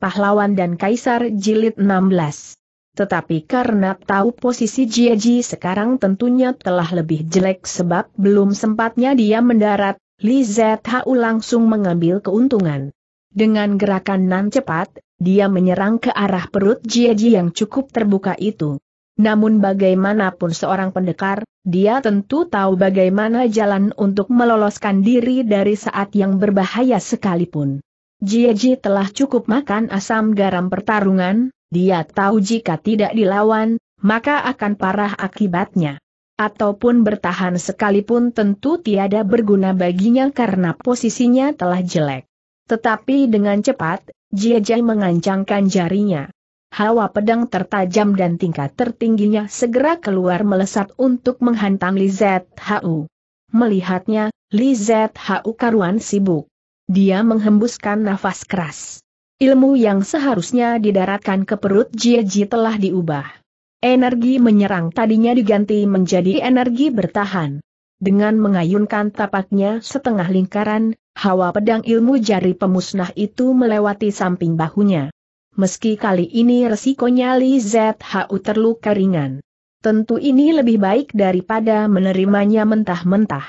Pahlawan dan Kaisar Jilid 16. Tetapi karena tahu posisi Jiaji sekarang tentunya telah lebih jelek sebab belum sempatnya dia mendarat, Li Zhao langsung mengambil keuntungan. Dengan gerakan nan cepat, dia menyerang ke arah perut Jiaji yang cukup terbuka itu. Namun bagaimanapun seorang pendekar, dia tentu tahu bagaimana jalan untuk meloloskan diri dari saat yang berbahaya sekalipun. Jieji telah cukup makan asam garam pertarungan, dia tahu jika tidak dilawan, maka akan parah akibatnya. Ataupun bertahan sekalipun tentu tiada berguna baginya karena posisinya telah jelek. Tetapi dengan cepat, Jieji mengancangkan jarinya. Hawa pedang tertajam dan tingkat tertingginya segera keluar melesat untuk menghantam Li ZHU. Melihatnya, Li ZHU karuan sibuk. Dia menghembuskan nafas keras. Ilmu yang seharusnya didaratkan ke perut Jieji Ji telah diubah. Energi menyerang tadinya diganti menjadi energi bertahan. Dengan mengayunkan tapaknya setengah lingkaran, hawa pedang ilmu jari pemusnah itu melewati samping bahunya. Meski kali ini resikonya Li ZHU terluka ringan. Tentu ini lebih baik daripada menerimanya mentah-mentah.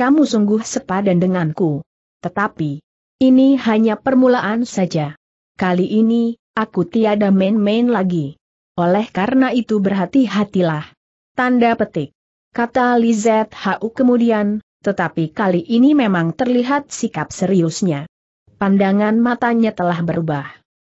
Kamu sungguh sepadan denganku. Tetapi, ini hanya permulaan saja. Kali ini, aku tiada main-main lagi. Oleh karena itu berhati-hatilah. Tanda petik. Kata Lizette Hau kemudian, tetapi kali ini memang terlihat sikap seriusnya. Pandangan matanya telah berubah.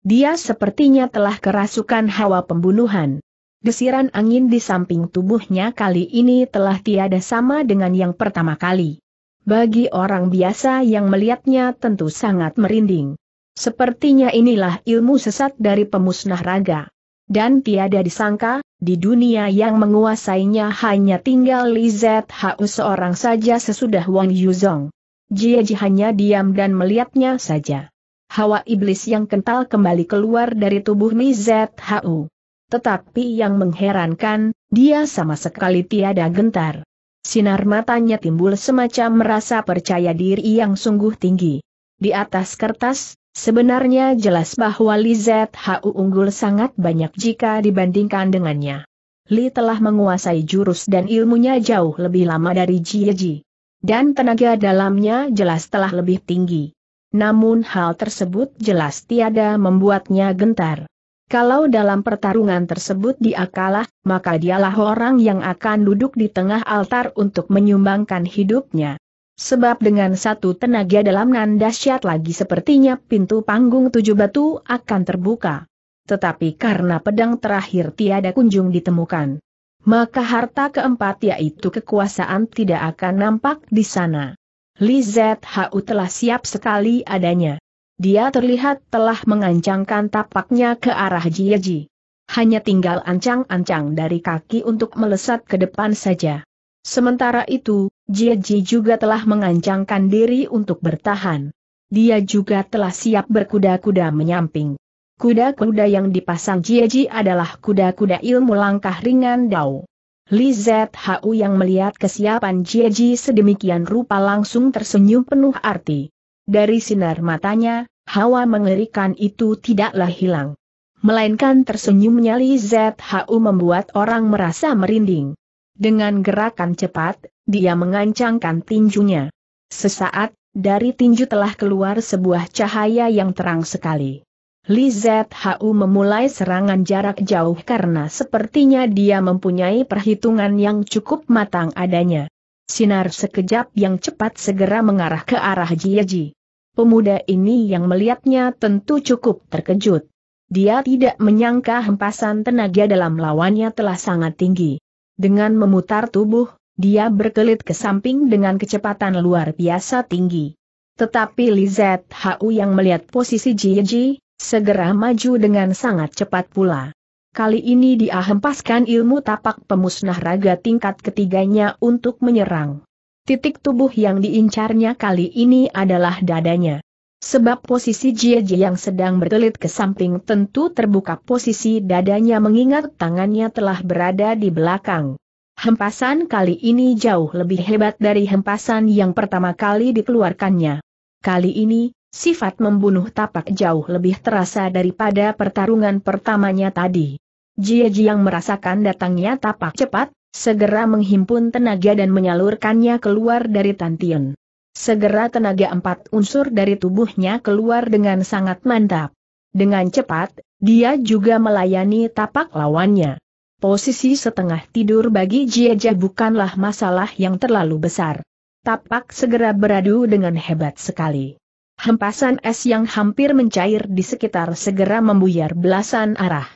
Dia sepertinya telah kerasukan hawa pembunuhan. Gesiran angin di samping tubuhnya kali ini telah tiada sama dengan yang pertama kali bagi orang biasa yang melihatnya tentu sangat merinding. Sepertinya inilah ilmu sesat dari pemusnah raga. Dan tiada disangka, di dunia yang menguasainya hanya tinggal Li Zhao seorang saja sesudah Wang Yuzong. Jie hanya diam dan melihatnya saja. Hawa iblis yang kental kembali keluar dari tubuh Li Zhao. Tetapi yang mengherankan, dia sama sekali tiada gentar. Sinar matanya timbul semacam merasa percaya diri yang sungguh tinggi. Di atas kertas, sebenarnya jelas bahwa Li ZHU unggul sangat banyak jika dibandingkan dengannya. Li telah menguasai jurus dan ilmunya jauh lebih lama dari Ji Ji. Dan tenaga dalamnya jelas telah lebih tinggi. Namun hal tersebut jelas tiada membuatnya gentar. Kalau dalam pertarungan tersebut dia kalah, maka dialah orang yang akan duduk di tengah altar untuk menyumbangkan hidupnya. Sebab dengan satu tenaga dalam nandasyat lagi sepertinya pintu panggung tujuh batu akan terbuka. Tetapi karena pedang terakhir tiada kunjung ditemukan. Maka harta keempat yaitu kekuasaan tidak akan nampak di sana. Li ZHU telah siap sekali adanya. Dia terlihat telah mengancangkan tapaknya ke arah Jieji. Hanya tinggal ancang-ancang dari kaki untuk melesat ke depan saja. Sementara itu, Jieji juga telah mengancangkan diri untuk bertahan. Dia juga telah siap berkuda-kuda menyamping. Kuda-kuda yang dipasang Jieji adalah kuda-kuda ilmu langkah ringan Dao. Li ZHU yang melihat kesiapan Jieji sedemikian rupa langsung tersenyum penuh arti. Dari sinar matanya, hawa mengerikan itu tidaklah hilang. Melainkan tersenyumnya Li ZHU membuat orang merasa merinding. Dengan gerakan cepat, dia mengancangkan tinjunya. Sesaat, dari tinju telah keluar sebuah cahaya yang terang sekali. Li ZHU memulai serangan jarak jauh karena sepertinya dia mempunyai perhitungan yang cukup matang adanya. Sinar sekejap yang cepat segera mengarah ke arah Jieji. Pemuda ini yang melihatnya tentu cukup terkejut. Dia tidak menyangka hempasan tenaga dalam lawannya telah sangat tinggi. Dengan memutar tubuh, dia berkelit ke samping dengan kecepatan luar biasa tinggi. Tetapi Lizet Hau yang melihat posisi Jiji, segera maju dengan sangat cepat pula. Kali ini dia hempaskan ilmu tapak pemusnah raga tingkat ketiganya untuk menyerang. Titik tubuh yang diincarnya kali ini adalah dadanya. Sebab posisi Jie Jie yang sedang bertelit ke samping tentu terbuka posisi dadanya mengingat tangannya telah berada di belakang. Hempasan kali ini jauh lebih hebat dari hempasan yang pertama kali dikeluarkannya. Kali ini, sifat membunuh tapak jauh lebih terasa daripada pertarungan pertamanya tadi. Jie Jie yang merasakan datangnya tapak cepat, Segera menghimpun tenaga dan menyalurkannya keluar dari Tantian. Segera tenaga empat unsur dari tubuhnya keluar dengan sangat mantap. Dengan cepat, dia juga melayani tapak lawannya. Posisi setengah tidur bagi Jieja bukanlah masalah yang terlalu besar. Tapak segera beradu dengan hebat sekali. Hempasan es yang hampir mencair di sekitar segera membuyar belasan arah.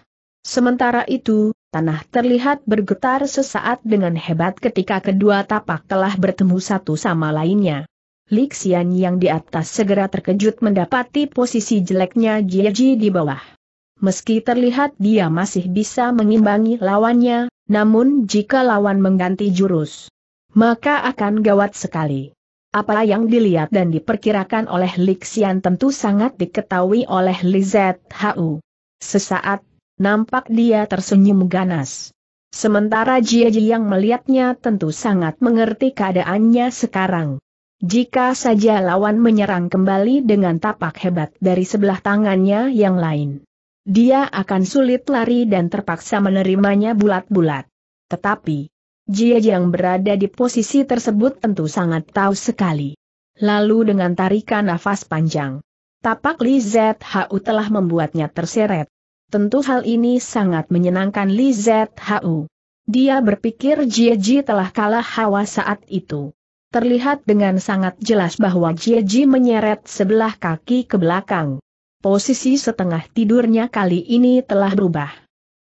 Sementara itu, tanah terlihat bergetar sesaat dengan hebat ketika kedua tapak telah bertemu satu sama lainnya. Lixian yang di atas segera terkejut mendapati posisi jeleknya Jieji di bawah. Meski terlihat dia masih bisa mengimbangi lawannya, namun jika lawan mengganti jurus, maka akan gawat sekali. Apa yang dilihat dan diperkirakan oleh Lixian tentu sangat diketahui oleh Lizette Hu. Sesaat Nampak dia tersenyum ganas. Sementara Jia Jia yang melihatnya tentu sangat mengerti keadaannya sekarang. Jika saja lawan menyerang kembali dengan tapak hebat dari sebelah tangannya yang lain. Dia akan sulit lari dan terpaksa menerimanya bulat-bulat. Tetapi, Jia yang berada di posisi tersebut tentu sangat tahu sekali. Lalu dengan tarikan nafas panjang, tapak Li Zhao telah membuatnya terseret. Tentu hal ini sangat menyenangkan Li ZHU. Dia berpikir Jie Ji telah kalah hawa saat itu. Terlihat dengan sangat jelas bahwa Jie Ji menyeret sebelah kaki ke belakang. Posisi setengah tidurnya kali ini telah berubah.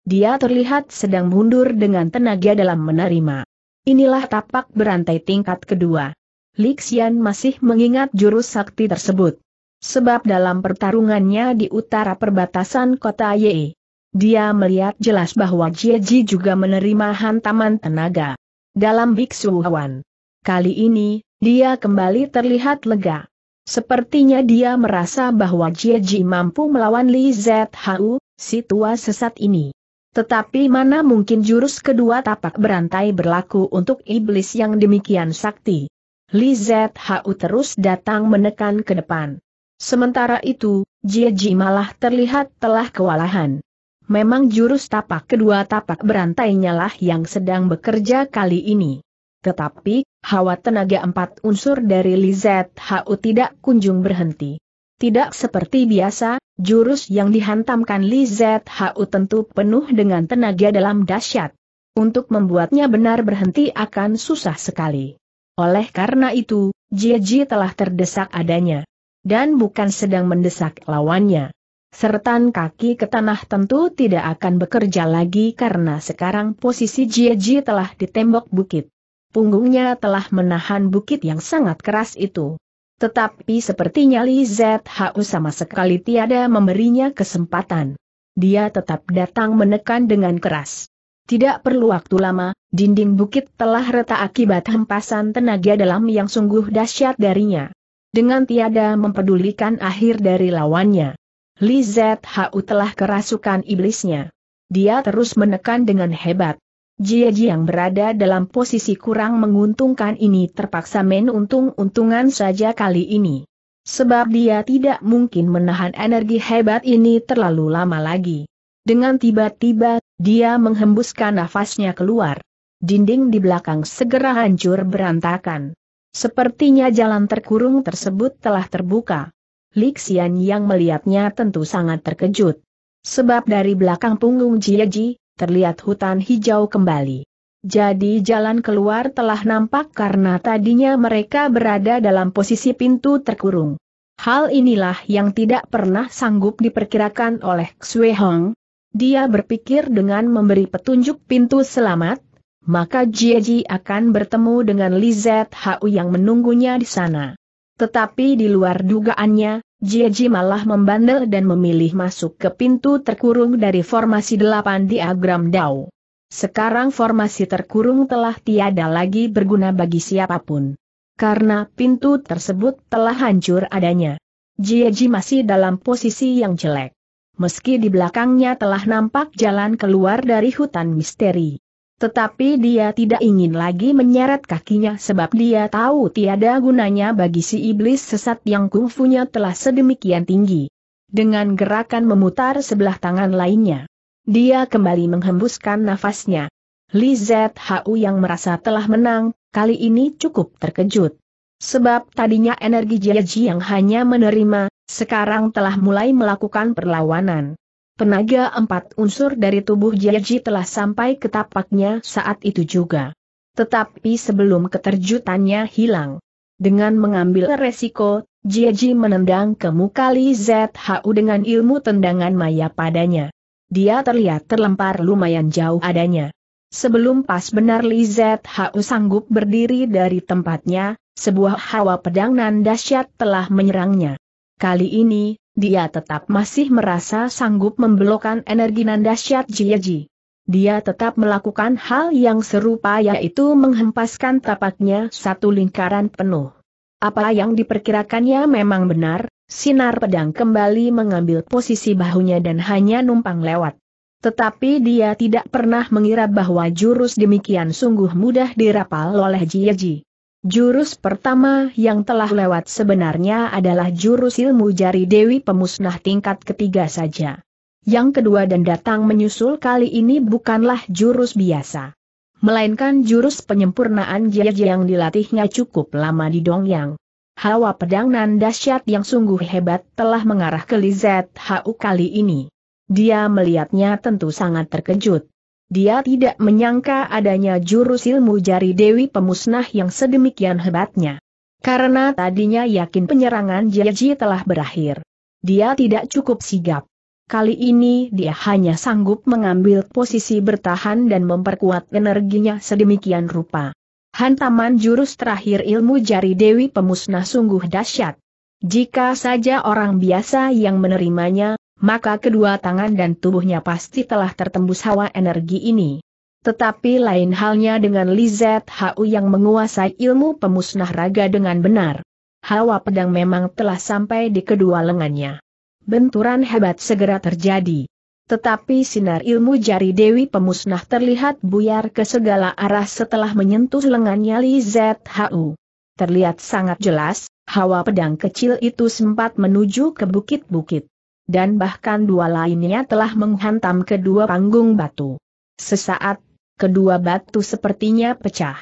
Dia terlihat sedang mundur dengan tenaga dalam menerima. Inilah tapak berantai tingkat kedua. Lixian masih mengingat jurus sakti tersebut. Sebab dalam pertarungannya di utara perbatasan kota Ye, dia melihat jelas bahwa Jie Ji juga menerima hantaman tenaga. Dalam biksu Wan. Kali ini, dia kembali terlihat lega. Sepertinya dia merasa bahwa Jie Ji mampu melawan Li Zhu, si tua sesat ini. Tetapi mana mungkin jurus kedua tapak berantai berlaku untuk iblis yang demikian sakti. Li Zhu terus datang menekan ke depan. Sementara itu, Jieji malah terlihat telah kewalahan. Memang jurus tapak kedua tapak berantainya lah yang sedang bekerja kali ini. Tetapi, hawa tenaga empat unsur dari Lizet Hau tidak kunjung berhenti. Tidak seperti biasa, jurus yang dihantamkan Lizet Hau tentu penuh dengan tenaga dalam dahsyat. Untuk membuatnya benar berhenti akan susah sekali. Oleh karena itu, Jieji telah terdesak adanya dan bukan sedang mendesak lawannya. Sertan kaki ke tanah tentu tidak akan bekerja lagi karena sekarang posisi Jieji telah di tembok bukit. Punggungnya telah menahan bukit yang sangat keras itu. Tetapi sepertinya Li ZHU sama sekali tiada memberinya kesempatan. Dia tetap datang menekan dengan keras. Tidak perlu waktu lama, dinding bukit telah retak akibat hempasan tenaga dalam yang sungguh dahsyat darinya dengan tiada mempedulikan akhir dari lawannya. Li ZHU telah kerasukan iblisnya. Dia terus menekan dengan hebat. Jie yang berada dalam posisi kurang menguntungkan ini terpaksa main untung-untungan saja kali ini. Sebab dia tidak mungkin menahan energi hebat ini terlalu lama lagi. Dengan tiba-tiba, dia menghembuskan nafasnya keluar. Dinding di belakang segera hancur berantakan. Sepertinya jalan terkurung tersebut telah terbuka. Lixian yang melihatnya tentu sangat terkejut. Sebab dari belakang punggung Jiaji, terlihat hutan hijau kembali. Jadi jalan keluar telah nampak karena tadinya mereka berada dalam posisi pintu terkurung. Hal inilah yang tidak pernah sanggup diperkirakan oleh Xue Hong. Dia berpikir dengan memberi petunjuk pintu selamat, maka Jieji akan bertemu dengan Lizette Hau yang menunggunya di sana. Tetapi di luar dugaannya, Jieji malah membandel dan memilih masuk ke pintu terkurung dari formasi delapan diagram Dao. Sekarang formasi terkurung telah tiada lagi berguna bagi siapapun. Karena pintu tersebut telah hancur adanya. Jieji masih dalam posisi yang jelek meski di belakangnya telah nampak jalan keluar dari hutan misteri. Tetapi dia tidak ingin lagi menyeret kakinya sebab dia tahu tiada gunanya bagi si iblis sesat yang kungfunya telah sedemikian tinggi. Dengan gerakan memutar sebelah tangan lainnya, dia kembali menghembuskan nafasnya. Li ZHU yang merasa telah menang, kali ini cukup terkejut. Sebab tadinya energi Jiaji yang hanya menerima, sekarang telah mulai melakukan perlawanan. Tenaga empat unsur dari tubuh Jiaji telah sampai ke tapaknya saat itu juga. Tetapi sebelum keterjutannya hilang. Dengan mengambil resiko, Jiaji menendang ke muka Li ZHU dengan ilmu tendangan maya padanya. Dia terlihat terlempar lumayan jauh adanya. Sebelum pas benar Li ZHU sanggup berdiri dari tempatnya, sebuah hawa pedang nan dahsyat telah menyerangnya. Kali ini, dia tetap masih merasa sanggup membelokkan energi nanda syat Jieji. Dia tetap melakukan hal yang serupa yaitu menghempaskan tapaknya satu lingkaran penuh. Apa yang diperkirakannya memang benar, sinar pedang kembali mengambil posisi bahunya dan hanya numpang lewat. Tetapi dia tidak pernah mengira bahwa jurus demikian sungguh mudah dirapal oleh Jieji. Jurus pertama yang telah lewat sebenarnya adalah jurus ilmu jari Dewi Pemusnah tingkat ketiga saja. Yang kedua dan datang menyusul kali ini bukanlah jurus biasa. Melainkan jurus penyempurnaan Jiajie yang dilatihnya cukup lama di Dongyang. Hawa pedang nan dahsyat yang sungguh hebat telah mengarah ke Lizet Hau kali ini. Dia melihatnya tentu sangat terkejut. Dia tidak menyangka adanya jurus ilmu jari Dewi Pemusnah yang sedemikian hebatnya. Karena tadinya yakin penyerangan Jiaji telah berakhir. Dia tidak cukup sigap. Kali ini dia hanya sanggup mengambil posisi bertahan dan memperkuat energinya sedemikian rupa. Hantaman jurus terakhir ilmu jari Dewi Pemusnah sungguh dahsyat. Jika saja orang biasa yang menerimanya, maka kedua tangan dan tubuhnya pasti telah tertembus hawa energi ini. Tetapi lain halnya dengan Lizet Hau yang menguasai ilmu pemusnah raga dengan benar. Hawa pedang memang telah sampai di kedua lengannya. Benturan hebat segera terjadi. Tetapi sinar ilmu jari Dewi Pemusnah terlihat buyar ke segala arah setelah menyentuh lengannya Lizet Hau. Terlihat sangat jelas, hawa pedang kecil itu sempat menuju ke bukit-bukit dan bahkan dua lainnya telah menghantam kedua panggung batu. Sesaat, kedua batu sepertinya pecah.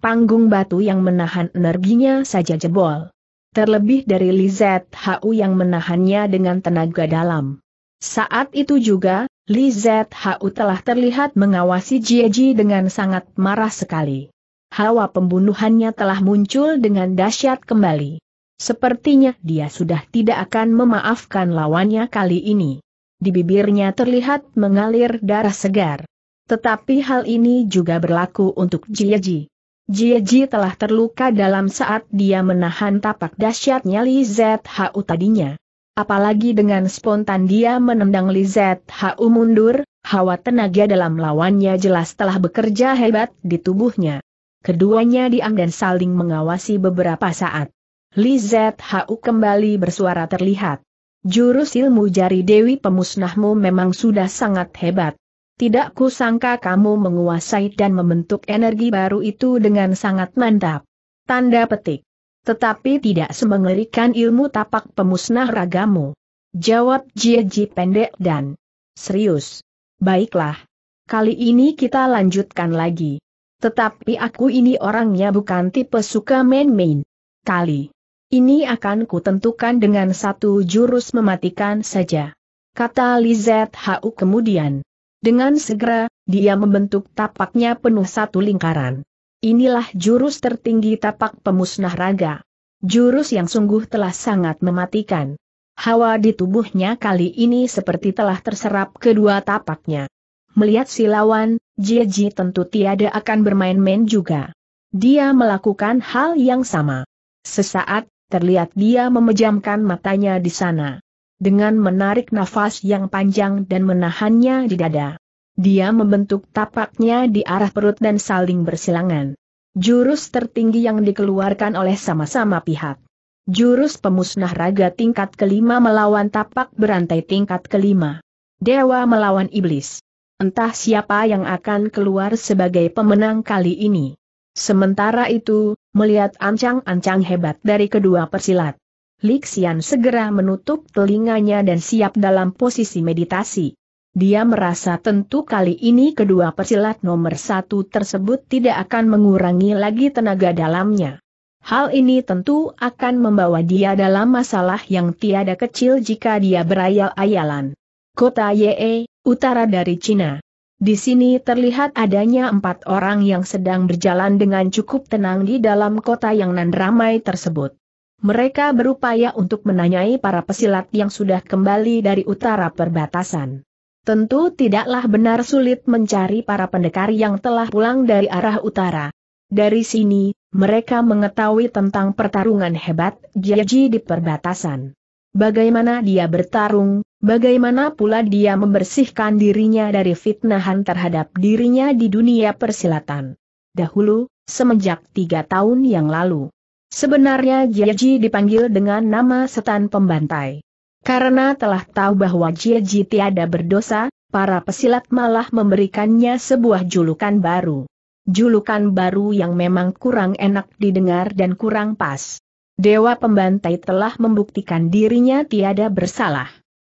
Panggung batu yang menahan energinya saja jebol. Terlebih dari Lizet HU yang menahannya dengan tenaga dalam. Saat itu juga, Lizet HU telah terlihat mengawasi Jieji dengan sangat marah sekali. Hawa pembunuhannya telah muncul dengan dahsyat kembali. Sepertinya dia sudah tidak akan memaafkan lawannya kali ini. Di bibirnya terlihat mengalir darah segar. Tetapi hal ini juga berlaku untuk Jieji. Jieji telah terluka dalam saat dia menahan tapak dahsyatnya Li ZHU tadinya. Apalagi dengan spontan dia menendang Li ZHU mundur, hawa tenaga dalam lawannya jelas telah bekerja hebat di tubuhnya. Keduanya diam dan saling mengawasi beberapa saat. Li ZHU kembali bersuara terlihat. Jurus ilmu jari Dewi pemusnahmu memang sudah sangat hebat. Tidak kusangka kamu menguasai dan membentuk energi baru itu dengan sangat mantap. Tanda petik. Tetapi tidak semengerikan ilmu tapak pemusnah ragamu. Jawab Jieji pendek dan serius. Baiklah. Kali ini kita lanjutkan lagi. Tetapi aku ini orangnya bukan tipe suka main-main. Kali ini akan kutentukan dengan satu jurus mematikan saja. Kata Lizet Hau kemudian. Dengan segera, dia membentuk tapaknya penuh satu lingkaran. Inilah jurus tertinggi tapak pemusnah raga. Jurus yang sungguh telah sangat mematikan. Hawa di tubuhnya kali ini seperti telah terserap kedua tapaknya. Melihat silawan, lawan, Jieji tentu tiada akan bermain-main juga. Dia melakukan hal yang sama. Sesaat, terlihat dia memejamkan matanya di sana. Dengan menarik nafas yang panjang dan menahannya di dada. Dia membentuk tapaknya di arah perut dan saling bersilangan. Jurus tertinggi yang dikeluarkan oleh sama-sama pihak. Jurus pemusnah raga tingkat kelima melawan tapak berantai tingkat kelima. Dewa melawan iblis. Entah siapa yang akan keluar sebagai pemenang kali ini. Sementara itu, melihat ancang-ancang hebat dari kedua persilat. Lixian segera menutup telinganya dan siap dalam posisi meditasi. Dia merasa tentu kali ini kedua persilat nomor satu tersebut tidak akan mengurangi lagi tenaga dalamnya. Hal ini tentu akan membawa dia dalam masalah yang tiada kecil jika dia berayal-ayalan. Kota Ye, utara dari Cina. Di sini terlihat adanya empat orang yang sedang berjalan dengan cukup tenang di dalam kota yang nan ramai tersebut. Mereka berupaya untuk menanyai para pesilat yang sudah kembali dari utara perbatasan. Tentu tidaklah benar sulit mencari para pendekar yang telah pulang dari arah utara. Dari sini, mereka mengetahui tentang pertarungan hebat Jaji di perbatasan bagaimana dia bertarung, bagaimana pula dia membersihkan dirinya dari fitnahan terhadap dirinya di dunia persilatan. Dahulu, semenjak tiga tahun yang lalu. Sebenarnya Jiaji dipanggil dengan nama setan pembantai. Karena telah tahu bahwa Jiaji tiada berdosa, para pesilat malah memberikannya sebuah julukan baru. Julukan baru yang memang kurang enak didengar dan kurang pas. Dewa Pembantai telah membuktikan dirinya tiada bersalah.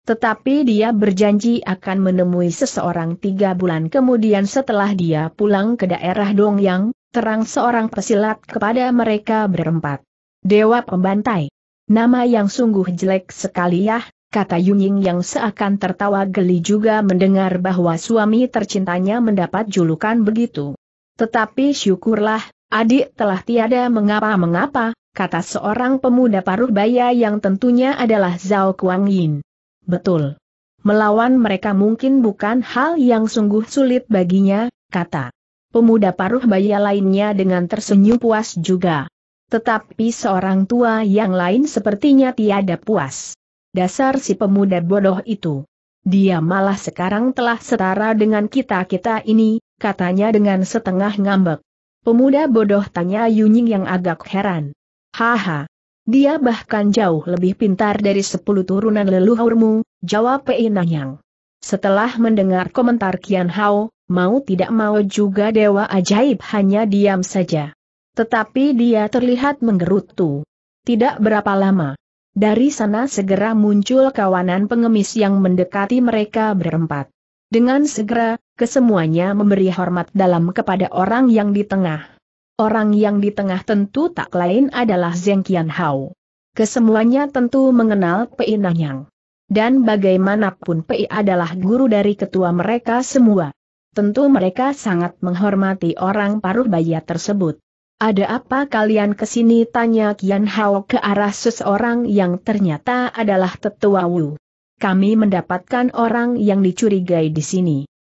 Tetapi dia berjanji akan menemui seseorang tiga bulan kemudian setelah dia pulang ke daerah Dongyang, terang seorang pesilat kepada mereka berempat. Dewa Pembantai. Nama yang sungguh jelek sekali ya, Kata Yunying yang seakan tertawa geli juga mendengar bahwa suami tercintanya mendapat julukan begitu. Tetapi syukurlah, adik telah tiada mengapa-mengapa, kata seorang pemuda paruh baya yang tentunya adalah Zhao Kuang Yin. Betul. Melawan mereka mungkin bukan hal yang sungguh sulit baginya, kata pemuda paruh baya lainnya dengan tersenyum puas juga. Tetapi seorang tua yang lain sepertinya tiada puas. Dasar si pemuda bodoh itu. Dia malah sekarang telah setara dengan kita-kita ini, katanya dengan setengah ngambek. Pemuda bodoh tanya Yunying yang agak heran. Haha. Dia bahkan jauh lebih pintar dari sepuluh turunan leluhurmu, jawab Pei Nanyang. Setelah mendengar komentar Kian Hao, mau tidak mau juga Dewa Ajaib hanya diam saja. Tetapi dia terlihat menggerutu. Tidak berapa lama. Dari sana segera muncul kawanan pengemis yang mendekati mereka berempat. Dengan segera, kesemuanya memberi hormat dalam kepada orang yang di tengah. Orang yang di tengah tentu tak lain adalah Zeng Qianhao. Hao. Kesemuanya tentu mengenal Pei Nanyang. Dan bagaimanapun Pei adalah guru dari ketua mereka semua. Tentu mereka sangat menghormati orang paruh baya tersebut. Ada apa kalian kesini tanya Kian Hao ke arah seseorang yang ternyata adalah tetua Wu. Kami mendapatkan orang yang dicurigai di sini.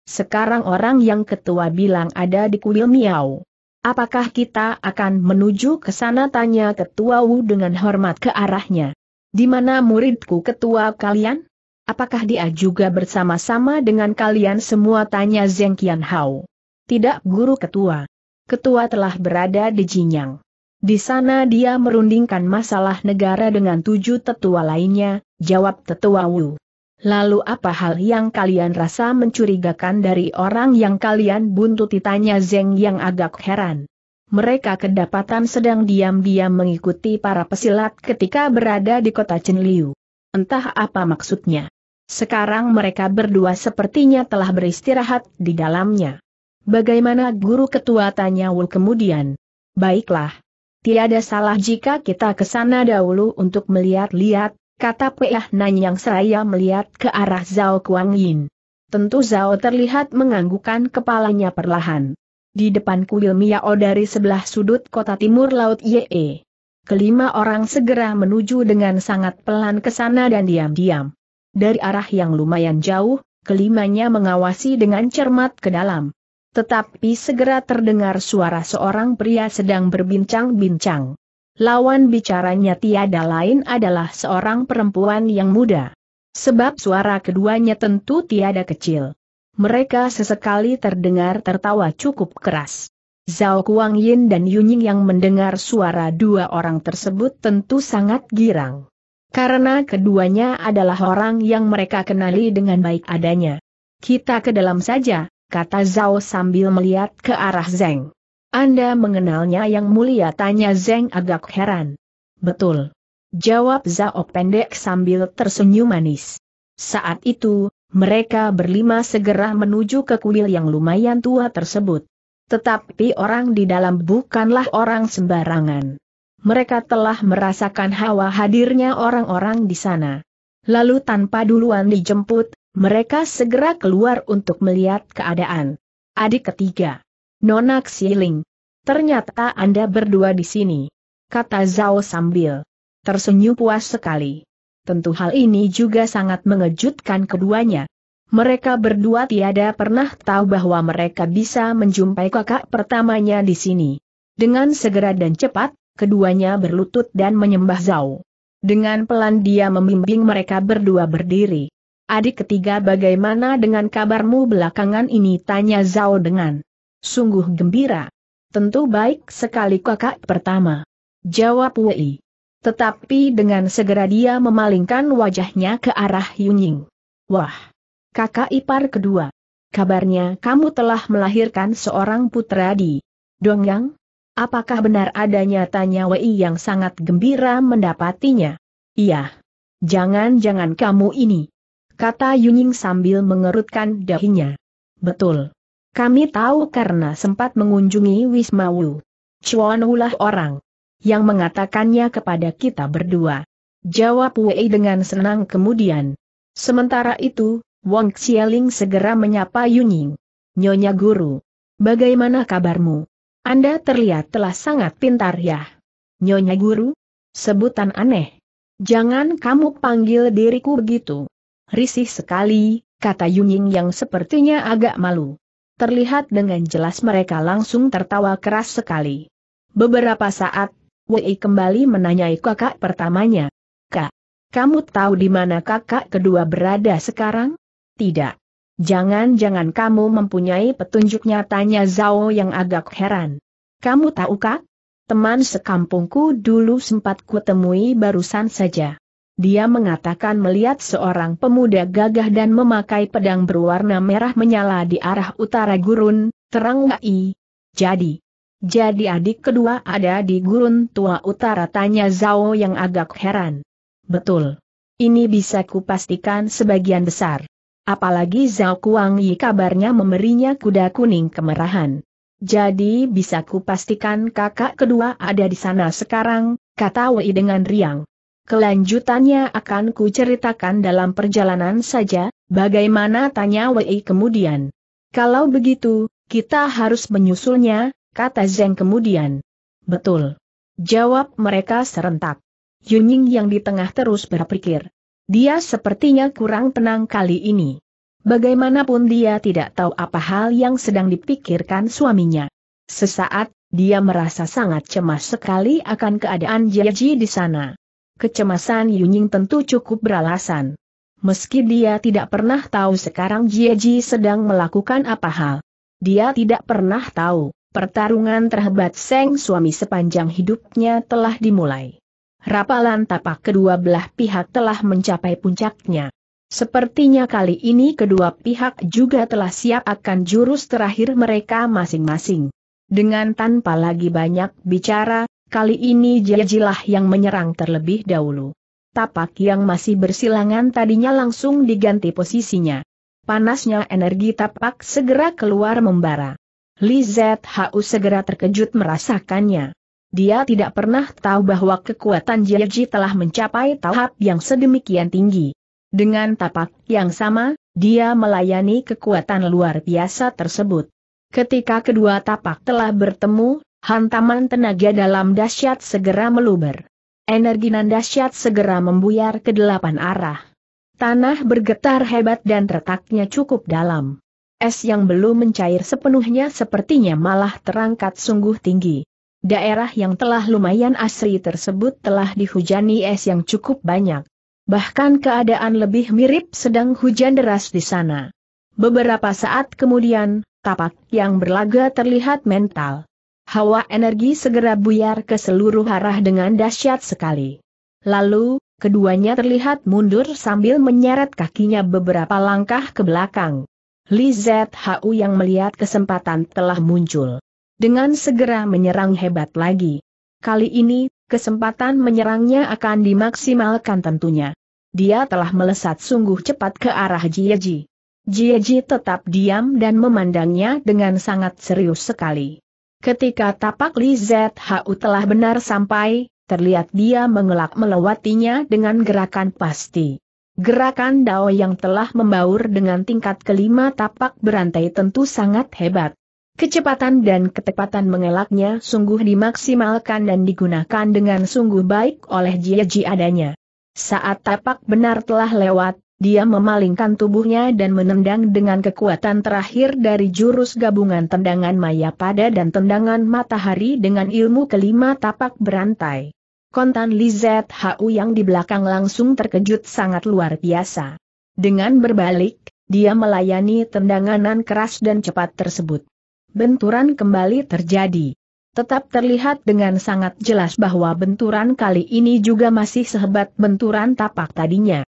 Sekarang orang yang ketua bilang ada di kuil Miao. Apakah kita akan menuju ke sana tanya ketua Wu dengan hormat ke arahnya? Di mana muridku ketua kalian? Apakah dia juga bersama-sama dengan kalian semua tanya Zeng Qian Hao? Tidak guru ketua. Ketua telah berada di Jinyang. Di sana dia merundingkan masalah negara dengan tujuh tetua lainnya, jawab tetua Wu. Lalu apa hal yang kalian rasa mencurigakan dari orang yang kalian buntuti tanya Zeng yang agak heran. Mereka kedapatan sedang diam-diam mengikuti para pesilat ketika berada di kota Chenliu. Entah apa maksudnya. Sekarang mereka berdua sepertinya telah beristirahat di dalamnya. Bagaimana guru ketua tanya Wul kemudian? Baiklah. Tiada salah jika kita ke sana dahulu untuk melihat-lihat, kata Peah Nan yang seraya melihat ke arah Zhao Kuang Yin. Tentu Zhao terlihat menganggukkan kepalanya perlahan. Di depan kuil Miao dari sebelah sudut kota timur Laut Ye. Kelima orang segera menuju dengan sangat pelan ke sana dan diam-diam. Dari arah yang lumayan jauh, kelimanya mengawasi dengan cermat ke dalam. Tetapi segera terdengar suara seorang pria sedang berbincang-bincang. Lawan bicaranya tiada lain adalah seorang perempuan yang muda. Sebab suara keduanya tentu tiada kecil. Mereka sesekali terdengar tertawa cukup keras. Zhao Kuang Yin dan Yunying yang mendengar suara dua orang tersebut tentu sangat girang. Karena keduanya adalah orang yang mereka kenali dengan baik adanya. Kita ke dalam saja, kata Zhao sambil melihat ke arah Zeng. Anda mengenalnya yang mulia tanya Zeng agak heran. Betul. Jawab Zhao pendek sambil tersenyum manis. Saat itu, mereka berlima segera menuju ke kuil yang lumayan tua tersebut. Tetapi orang di dalam bukanlah orang sembarangan. Mereka telah merasakan hawa hadirnya orang-orang di sana. Lalu tanpa duluan dijemput, mereka segera keluar untuk melihat keadaan. Adik ketiga Nona Xiling. Ternyata Anda berdua di sini. Kata Zhao sambil tersenyum puas sekali. Tentu hal ini juga sangat mengejutkan keduanya. Mereka berdua tiada pernah tahu bahwa mereka bisa menjumpai kakak pertamanya di sini. Dengan segera dan cepat, keduanya berlutut dan menyembah Zhao. Dengan pelan dia membimbing mereka berdua berdiri. Adik ketiga bagaimana dengan kabarmu belakangan ini tanya Zhao dengan Sungguh gembira. Tentu baik sekali kakak pertama. Jawab Wei. Tetapi dengan segera dia memalingkan wajahnya ke arah Yunying. Wah! Kakak ipar kedua. Kabarnya kamu telah melahirkan seorang putra di Dongyang? Apakah benar adanya tanya Wei yang sangat gembira mendapatinya? Iya. Jangan-jangan kamu ini. Kata Yunying sambil mengerutkan dahinya. Betul. Kami tahu karena sempat mengunjungi Wisma Wu. Chuan orang yang mengatakannya kepada kita berdua. Jawab Wei dengan senang kemudian. Sementara itu, Wang Xialing segera menyapa Yuning. Nyonya Guru, bagaimana kabarmu? Anda terlihat telah sangat pintar ya. Nyonya Guru? Sebutan aneh. Jangan kamu panggil diriku begitu. Risih sekali, kata Yuning yang sepertinya agak malu. Terlihat dengan jelas mereka langsung tertawa keras sekali. Beberapa saat, Wei kembali menanyai kakak pertamanya. Kak, kamu tahu di mana kakak kedua berada sekarang? Tidak. Jangan-jangan kamu mempunyai petunjuknya tanya Zhao yang agak heran. Kamu tahu kak? Teman sekampungku dulu sempat kutemui barusan saja. Dia mengatakan melihat seorang pemuda gagah dan memakai pedang berwarna merah menyala di arah utara gurun, terang Wai. Jadi, jadi adik kedua ada di gurun tua utara tanya Zhao yang agak heran. Betul. Ini bisa kupastikan sebagian besar. Apalagi Zhao Kuang Yi kabarnya memberinya kuda kuning kemerahan. Jadi bisa kupastikan kakak kedua ada di sana sekarang, kata Wei dengan riang. Kelanjutannya akan kuceritakan dalam perjalanan saja, bagaimana tanya Wei kemudian. Kalau begitu, kita harus menyusulnya, kata Zeng kemudian. Betul. Jawab mereka serentak. Yunying yang di tengah terus berpikir. Dia sepertinya kurang tenang kali ini. Bagaimanapun dia tidak tahu apa hal yang sedang dipikirkan suaminya. Sesaat, dia merasa sangat cemas sekali akan keadaan Jiaji di sana kecemasan Yunying tentu cukup beralasan. Meski dia tidak pernah tahu sekarang Jie Ji sedang melakukan apa hal. Dia tidak pernah tahu, pertarungan terhebat Seng suami sepanjang hidupnya telah dimulai. Rapalan tapak kedua belah pihak telah mencapai puncaknya. Sepertinya kali ini kedua pihak juga telah siap akan jurus terakhir mereka masing-masing. Dengan tanpa lagi banyak bicara, Kali ini Jejilah yang menyerang terlebih dahulu. Tapak yang masih bersilangan tadinya langsung diganti posisinya. Panasnya energi tapak segera keluar membara. Li ZHU segera terkejut merasakannya. Dia tidak pernah tahu bahwa kekuatan Jeji telah mencapai tahap yang sedemikian tinggi. Dengan tapak yang sama, dia melayani kekuatan luar biasa tersebut. Ketika kedua tapak telah bertemu, Hantaman tenaga dalam dahsyat segera meluber. Energi nan dahsyat segera membuyar ke delapan arah. Tanah bergetar hebat dan retaknya cukup dalam. Es yang belum mencair sepenuhnya sepertinya malah terangkat sungguh tinggi. Daerah yang telah lumayan asri tersebut telah dihujani es yang cukup banyak. Bahkan keadaan lebih mirip sedang hujan deras di sana. Beberapa saat kemudian, tapak yang berlaga terlihat mental. Hawa energi segera buyar ke seluruh arah dengan dahsyat sekali. Lalu, keduanya terlihat mundur sambil menyeret kakinya beberapa langkah ke belakang. Li ZHU yang melihat kesempatan telah muncul. Dengan segera menyerang hebat lagi. Kali ini, kesempatan menyerangnya akan dimaksimalkan tentunya. Dia telah melesat sungguh cepat ke arah Jieji. Jieji tetap diam dan memandangnya dengan sangat serius sekali. Ketika tapak Li ZHU telah benar sampai, terlihat dia mengelak melewatinya dengan gerakan pasti. Gerakan Dao yang telah membaur dengan tingkat kelima tapak berantai tentu sangat hebat. Kecepatan dan ketepatan mengelaknya sungguh dimaksimalkan dan digunakan dengan sungguh baik oleh Jia Ji adanya. Saat tapak benar telah lewat, dia memalingkan tubuhnya dan menendang dengan kekuatan terakhir dari jurus gabungan tendangan maya pada dan tendangan matahari dengan ilmu kelima tapak berantai. Kontan Lizet HU yang di belakang langsung terkejut sangat luar biasa. Dengan berbalik, dia melayani tendanganan keras dan cepat tersebut. Benturan kembali terjadi. Tetap terlihat dengan sangat jelas bahwa benturan kali ini juga masih sehebat benturan tapak tadinya.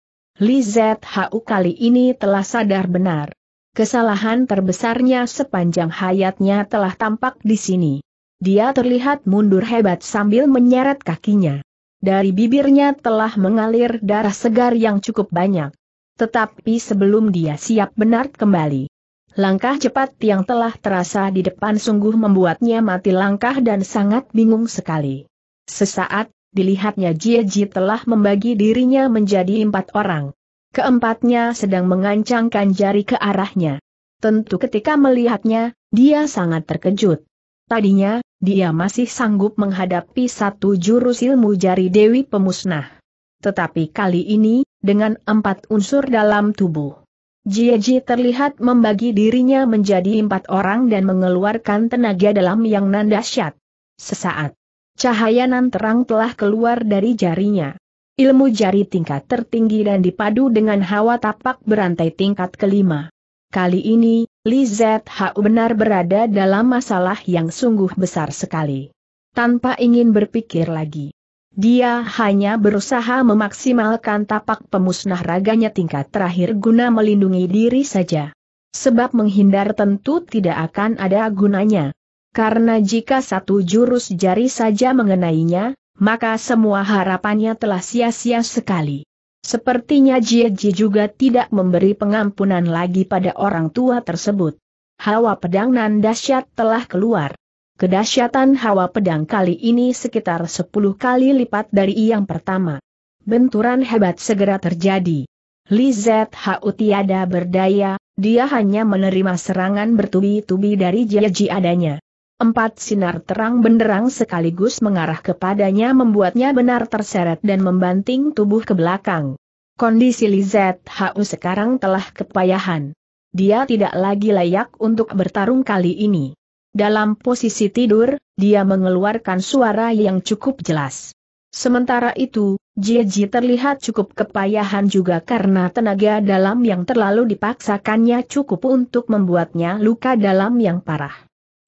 Li ZHU kali ini telah sadar benar. Kesalahan terbesarnya sepanjang hayatnya telah tampak di sini. Dia terlihat mundur hebat sambil menyeret kakinya. Dari bibirnya telah mengalir darah segar yang cukup banyak. Tetapi sebelum dia siap benar kembali. Langkah cepat yang telah terasa di depan sungguh membuatnya mati langkah dan sangat bingung sekali. Sesaat, dilihatnya Jie Ji telah membagi dirinya menjadi empat orang. Keempatnya sedang mengancangkan jari ke arahnya. Tentu ketika melihatnya, dia sangat terkejut. Tadinya, dia masih sanggup menghadapi satu jurus ilmu jari Dewi Pemusnah. Tetapi kali ini, dengan empat unsur dalam tubuh. Ji terlihat membagi dirinya menjadi empat orang dan mengeluarkan tenaga dalam yang nandasyat. Sesaat, Cahaya nan terang telah keluar dari jarinya. Ilmu jari tingkat tertinggi dan dipadu dengan hawa tapak berantai tingkat kelima. Kali ini, Li ZHU benar berada dalam masalah yang sungguh besar sekali. Tanpa ingin berpikir lagi. Dia hanya berusaha memaksimalkan tapak pemusnah raganya tingkat terakhir guna melindungi diri saja. Sebab menghindar tentu tidak akan ada gunanya. Karena jika satu jurus jari saja mengenainya, maka semua harapannya telah sia-sia sekali. Sepertinya Jie Jieji juga tidak memberi pengampunan lagi pada orang tua tersebut. Hawa pedang nan dahsyat telah keluar. Kedahsyatan hawa pedang kali ini sekitar 10 kali lipat dari yang pertama. Benturan hebat segera terjadi. Li Zhao tiada berdaya, dia hanya menerima serangan bertubi-tubi dari Jieji adanya. Empat sinar terang benderang sekaligus mengarah kepadanya membuatnya benar terseret dan membanting tubuh ke belakang. Kondisi Lizette sekarang telah kepayahan. Dia tidak lagi layak untuk bertarung kali ini. Dalam posisi tidur, dia mengeluarkan suara yang cukup jelas. Sementara itu, Jiji terlihat cukup kepayahan juga karena tenaga dalam yang terlalu dipaksakannya cukup untuk membuatnya luka dalam yang parah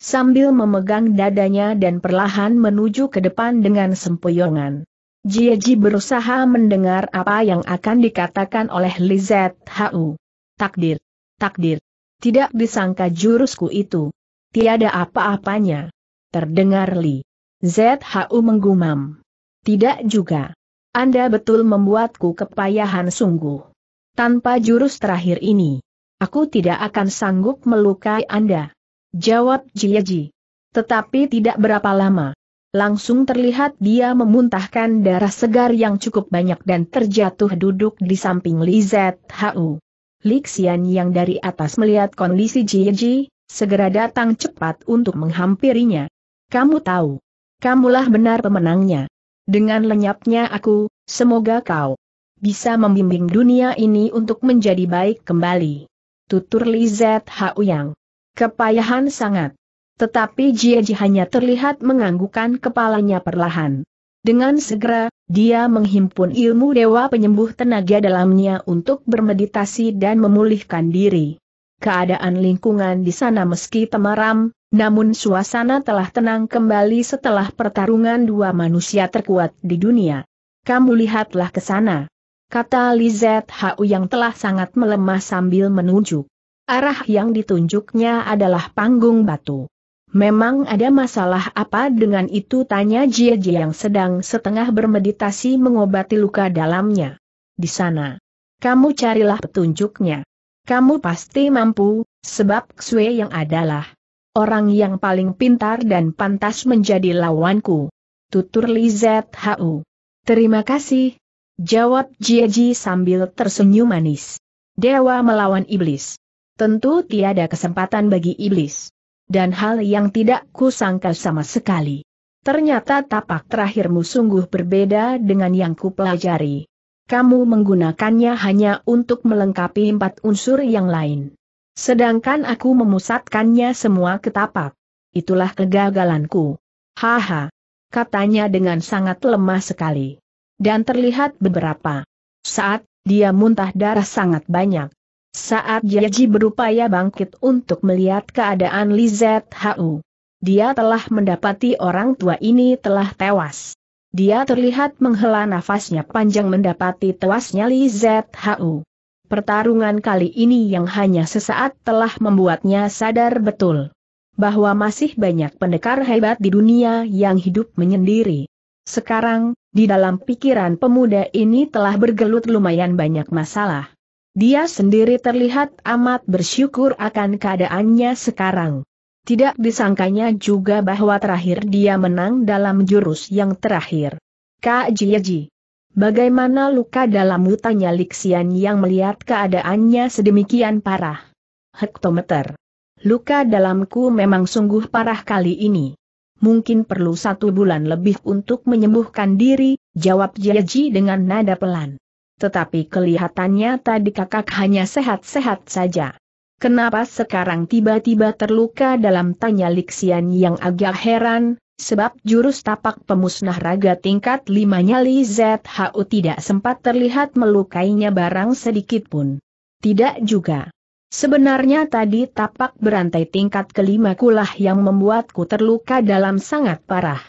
sambil memegang dadanya dan perlahan menuju ke depan dengan sempoyongan. Jieji berusaha mendengar apa yang akan dikatakan oleh Lizette H.U. Takdir. Takdir. Tidak disangka jurusku itu. Tiada apa-apanya. Terdengar Li. ZHU menggumam. Tidak juga. Anda betul membuatku kepayahan sungguh. Tanpa jurus terakhir ini, aku tidak akan sanggup melukai Anda. Jawab Jieji. Tetapi tidak berapa lama. Langsung terlihat dia memuntahkan darah segar yang cukup banyak dan terjatuh duduk di samping Li Zhu. Li Xian yang dari atas melihat kondisi Jieji, segera datang cepat untuk menghampirinya. Kamu tahu. Kamulah benar pemenangnya. Dengan lenyapnya aku, semoga kau bisa membimbing dunia ini untuk menjadi baik kembali. Tutur Li Zhu yang Kepayahan sangat. Tetapi Jieji hanya terlihat menganggukkan kepalanya perlahan. Dengan segera, dia menghimpun ilmu dewa penyembuh tenaga dalamnya untuk bermeditasi dan memulihkan diri. Keadaan lingkungan di sana meski temaram, namun suasana telah tenang kembali setelah pertarungan dua manusia terkuat di dunia. Kamu lihatlah ke sana. Kata Lizeth Hau yang telah sangat melemah sambil menunjuk. Arah yang ditunjuknya adalah panggung batu. Memang ada masalah apa dengan itu tanya Jie Jie yang sedang setengah bermeditasi mengobati luka dalamnya. Di sana. Kamu carilah petunjuknya. Kamu pasti mampu, sebab Xue yang adalah orang yang paling pintar dan pantas menjadi lawanku. Tutur Li ZHU. Terima kasih. Jawab Jie Ji sambil tersenyum manis. Dewa melawan Iblis. Tentu tiada kesempatan bagi iblis. Dan hal yang tidak kusangka sama sekali. Ternyata tapak terakhirmu sungguh berbeda dengan yang kupelajari. Kamu menggunakannya hanya untuk melengkapi empat unsur yang lain. Sedangkan aku memusatkannya semua ke tapak. Itulah kegagalanku. Haha. Katanya dengan sangat lemah sekali. Dan terlihat beberapa saat, dia muntah darah sangat banyak. Saat Yeji berupaya bangkit untuk melihat keadaan Lizet Hu. Dia telah mendapati orang tua ini telah tewas. Dia terlihat menghela nafasnya panjang mendapati tewasnya Lizet Hu. Pertarungan kali ini yang hanya sesaat telah membuatnya sadar betul bahwa masih banyak pendekar hebat di dunia yang hidup menyendiri. Sekarang, di dalam pikiran pemuda ini telah bergelut lumayan banyak masalah. Dia sendiri terlihat amat bersyukur akan keadaannya sekarang. Tidak disangkanya juga bahwa terakhir dia menang dalam jurus yang terakhir. Kak Jiyeji. Bagaimana luka dalammu tanya Lixian yang melihat keadaannya sedemikian parah. Hektometer. Luka dalamku memang sungguh parah kali ini. Mungkin perlu satu bulan lebih untuk menyembuhkan diri, jawab Jiyeji dengan nada pelan tetapi kelihatannya tadi kakak hanya sehat-sehat saja. Kenapa sekarang tiba-tiba terluka dalam tanya Lixian yang agak heran, sebab jurus tapak pemusnah raga tingkat limanya Li ZHU tidak sempat terlihat melukainya barang sedikit pun. Tidak juga. Sebenarnya tadi tapak berantai tingkat kelima kulah yang membuatku terluka dalam sangat parah.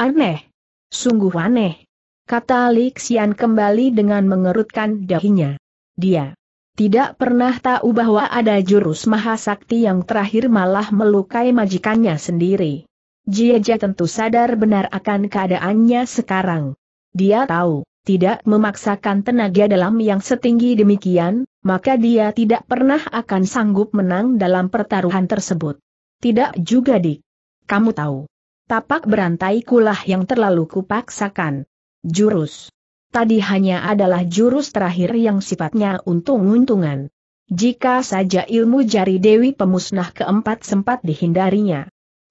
Aneh. Sungguh aneh kata Xian kembali dengan mengerutkan dahinya. Dia tidak pernah tahu bahwa ada jurus mahasakti yang terakhir malah melukai majikannya sendiri. Jieja tentu sadar benar akan keadaannya sekarang. Dia tahu, tidak memaksakan tenaga dalam yang setinggi demikian, maka dia tidak pernah akan sanggup menang dalam pertaruhan tersebut. Tidak juga dik. Kamu tahu. Tapak berantai kulah yang terlalu kupaksakan. Jurus. Tadi hanya adalah jurus terakhir yang sifatnya untung-untungan. Jika saja ilmu jari Dewi Pemusnah keempat sempat dihindarinya.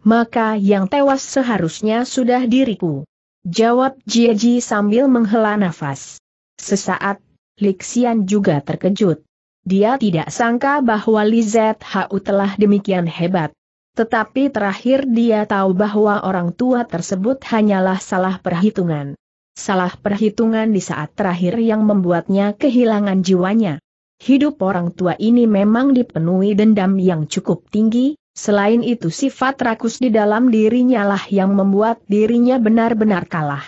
Maka yang tewas seharusnya sudah diriku. Jawab Jieji sambil menghela nafas. Sesaat, Lixian juga terkejut. Dia tidak sangka bahwa Lizette Hau telah demikian hebat. Tetapi terakhir dia tahu bahwa orang tua tersebut hanyalah salah perhitungan salah perhitungan di saat terakhir yang membuatnya kehilangan jiwanya. Hidup orang tua ini memang dipenuhi dendam yang cukup tinggi, selain itu sifat rakus di dalam dirinya lah yang membuat dirinya benar-benar kalah.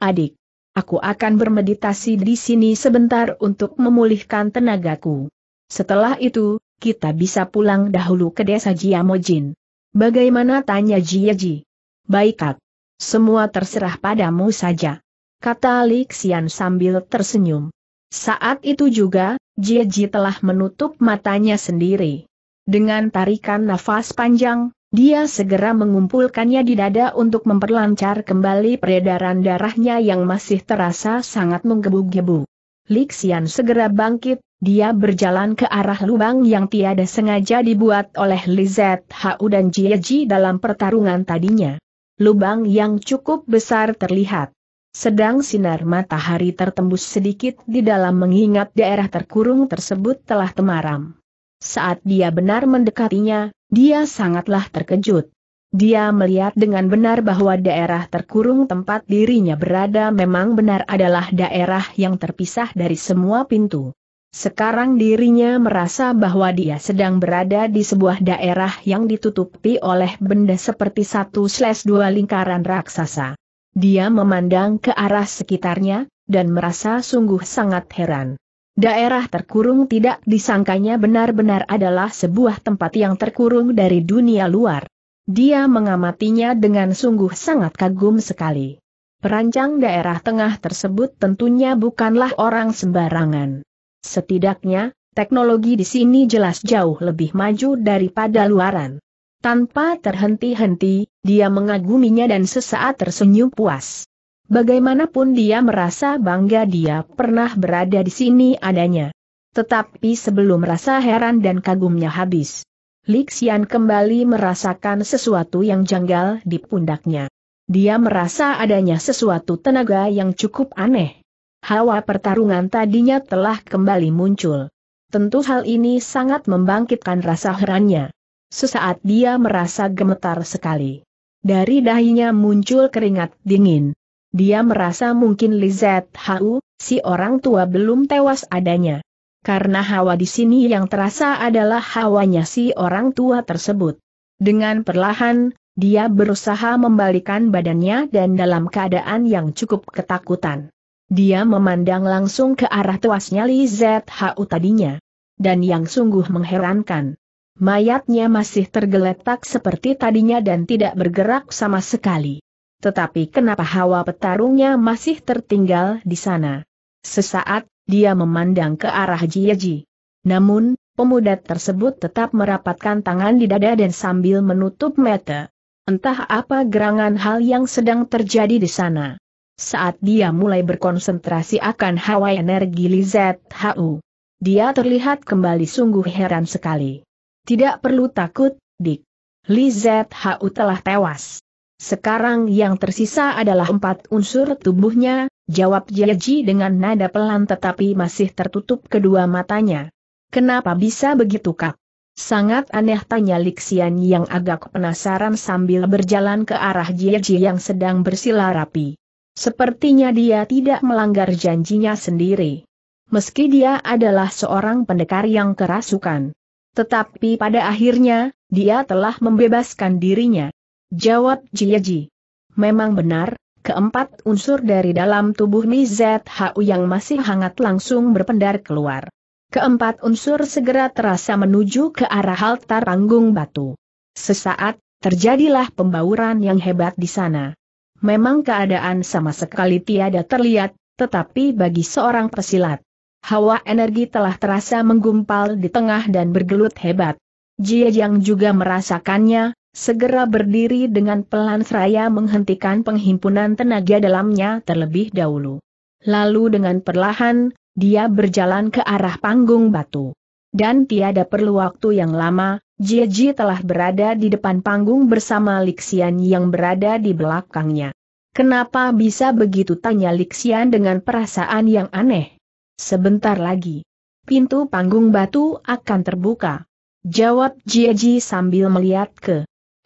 Adik, aku akan bermeditasi di sini sebentar untuk memulihkan tenagaku. Setelah itu, kita bisa pulang dahulu ke desa Jiamojin. Bagaimana tanya Jiaji? Baik kak. Semua terserah padamu saja kata Li Xian sambil tersenyum. Saat itu juga, Jie Ji telah menutup matanya sendiri. Dengan tarikan nafas panjang, dia segera mengumpulkannya di dada untuk memperlancar kembali peredaran darahnya yang masih terasa sangat menggebu-gebu. Li Xian segera bangkit, dia berjalan ke arah lubang yang tiada sengaja dibuat oleh Lizette Hau dan Ji dalam pertarungan tadinya. Lubang yang cukup besar terlihat. Sedang sinar matahari tertembus sedikit di dalam mengingat daerah terkurung tersebut telah temaram. Saat dia benar mendekatinya, dia sangatlah terkejut. Dia melihat dengan benar bahwa daerah terkurung tempat dirinya berada memang benar adalah daerah yang terpisah dari semua pintu. Sekarang dirinya merasa bahwa dia sedang berada di sebuah daerah yang ditutupi oleh benda seperti satu slash dua lingkaran raksasa. Dia memandang ke arah sekitarnya, dan merasa sungguh sangat heran. Daerah terkurung tidak disangkanya benar-benar adalah sebuah tempat yang terkurung dari dunia luar. Dia mengamatinya dengan sungguh sangat kagum sekali. Perancang daerah tengah tersebut tentunya bukanlah orang sembarangan. Setidaknya, teknologi di sini jelas jauh lebih maju daripada luaran. Tanpa terhenti-henti, dia mengaguminya dan sesaat tersenyum puas. Bagaimanapun dia merasa bangga dia pernah berada di sini adanya. Tetapi sebelum rasa heran dan kagumnya habis, Lixian kembali merasakan sesuatu yang janggal di pundaknya. Dia merasa adanya sesuatu tenaga yang cukup aneh. Hawa pertarungan tadinya telah kembali muncul. Tentu hal ini sangat membangkitkan rasa herannya. Sesaat dia merasa gemetar sekali. Dari dahinya muncul keringat dingin. Dia merasa mungkin Lizette Hau, si orang tua belum tewas adanya. Karena hawa di sini yang terasa adalah hawanya si orang tua tersebut. Dengan perlahan, dia berusaha membalikan badannya dan dalam keadaan yang cukup ketakutan. Dia memandang langsung ke arah tuasnya Lizette Hau tadinya. Dan yang sungguh mengherankan. Mayatnya masih tergeletak seperti tadinya dan tidak bergerak sama sekali. Tetapi kenapa hawa petarungnya masih tertinggal di sana? Sesaat, dia memandang ke arah Jieji. Namun, pemuda tersebut tetap merapatkan tangan di dada dan sambil menutup mata. Entah apa gerangan hal yang sedang terjadi di sana. Saat dia mulai berkonsentrasi akan hawa energi Lizet HU. Dia terlihat kembali sungguh heran sekali. Tidak perlu takut, Dik. Li ZHU telah tewas. Sekarang yang tersisa adalah empat unsur tubuhnya, jawab Jaji dengan nada pelan tetapi masih tertutup kedua matanya. Kenapa bisa begitu kak? Sangat aneh tanya Lixian yang agak penasaran sambil berjalan ke arah Jaji yang sedang bersila rapi. Sepertinya dia tidak melanggar janjinya sendiri. Meski dia adalah seorang pendekar yang kerasukan. Tetapi pada akhirnya, dia telah membebaskan dirinya. Jawab Jiyeji. Memang benar, keempat unsur dari dalam tubuh MZHU yang masih hangat langsung berpendar keluar. Keempat unsur segera terasa menuju ke arah altar panggung batu. Sesaat, terjadilah pembauran yang hebat di sana. Memang keadaan sama sekali tiada terlihat, tetapi bagi seorang pesilat, hawa energi telah terasa menggumpal di tengah dan bergelut hebat. Jie yang juga merasakannya, segera berdiri dengan pelan seraya menghentikan penghimpunan tenaga dalamnya terlebih dahulu. Lalu dengan perlahan, dia berjalan ke arah panggung batu. Dan tiada perlu waktu yang lama, Jie Ji telah berada di depan panggung bersama Lixian yang berada di belakangnya. Kenapa bisa begitu tanya Lixian dengan perasaan yang aneh? Sebentar lagi. Pintu panggung batu akan terbuka. Jawab Jiaji sambil melihat ke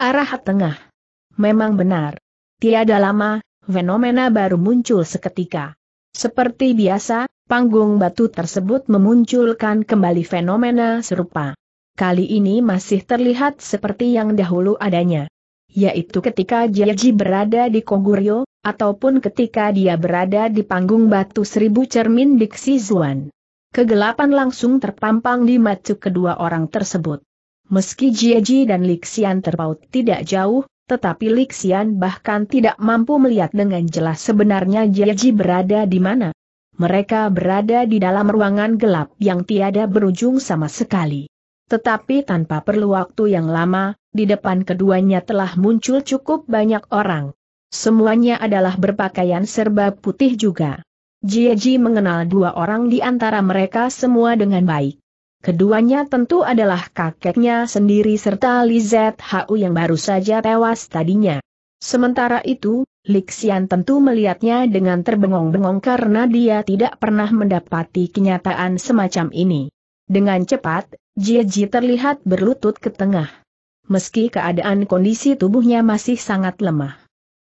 arah tengah. Memang benar. Tiada lama, fenomena baru muncul seketika. Seperti biasa, panggung batu tersebut memunculkan kembali fenomena serupa. Kali ini masih terlihat seperti yang dahulu adanya. Yaitu ketika Jiaji berada di Koguryo, ataupun ketika dia berada di panggung batu seribu cermin di Zuan. Kegelapan langsung terpampang di mata kedua orang tersebut. Meski Jieji dan Lixian terpaut tidak jauh, tetapi Lixian bahkan tidak mampu melihat dengan jelas sebenarnya Jieji berada di mana. Mereka berada di dalam ruangan gelap yang tiada berujung sama sekali. Tetapi tanpa perlu waktu yang lama, di depan keduanya telah muncul cukup banyak orang. Semuanya adalah berpakaian serba putih juga. Jieji mengenal dua orang di antara mereka semua dengan baik. Keduanya tentu adalah kakeknya sendiri serta Lizette Hau yang baru saja tewas tadinya. Sementara itu, Li Xian tentu melihatnya dengan terbengong-bengong karena dia tidak pernah mendapati kenyataan semacam ini. Dengan cepat, Jieji terlihat berlutut ke tengah. Meski keadaan kondisi tubuhnya masih sangat lemah.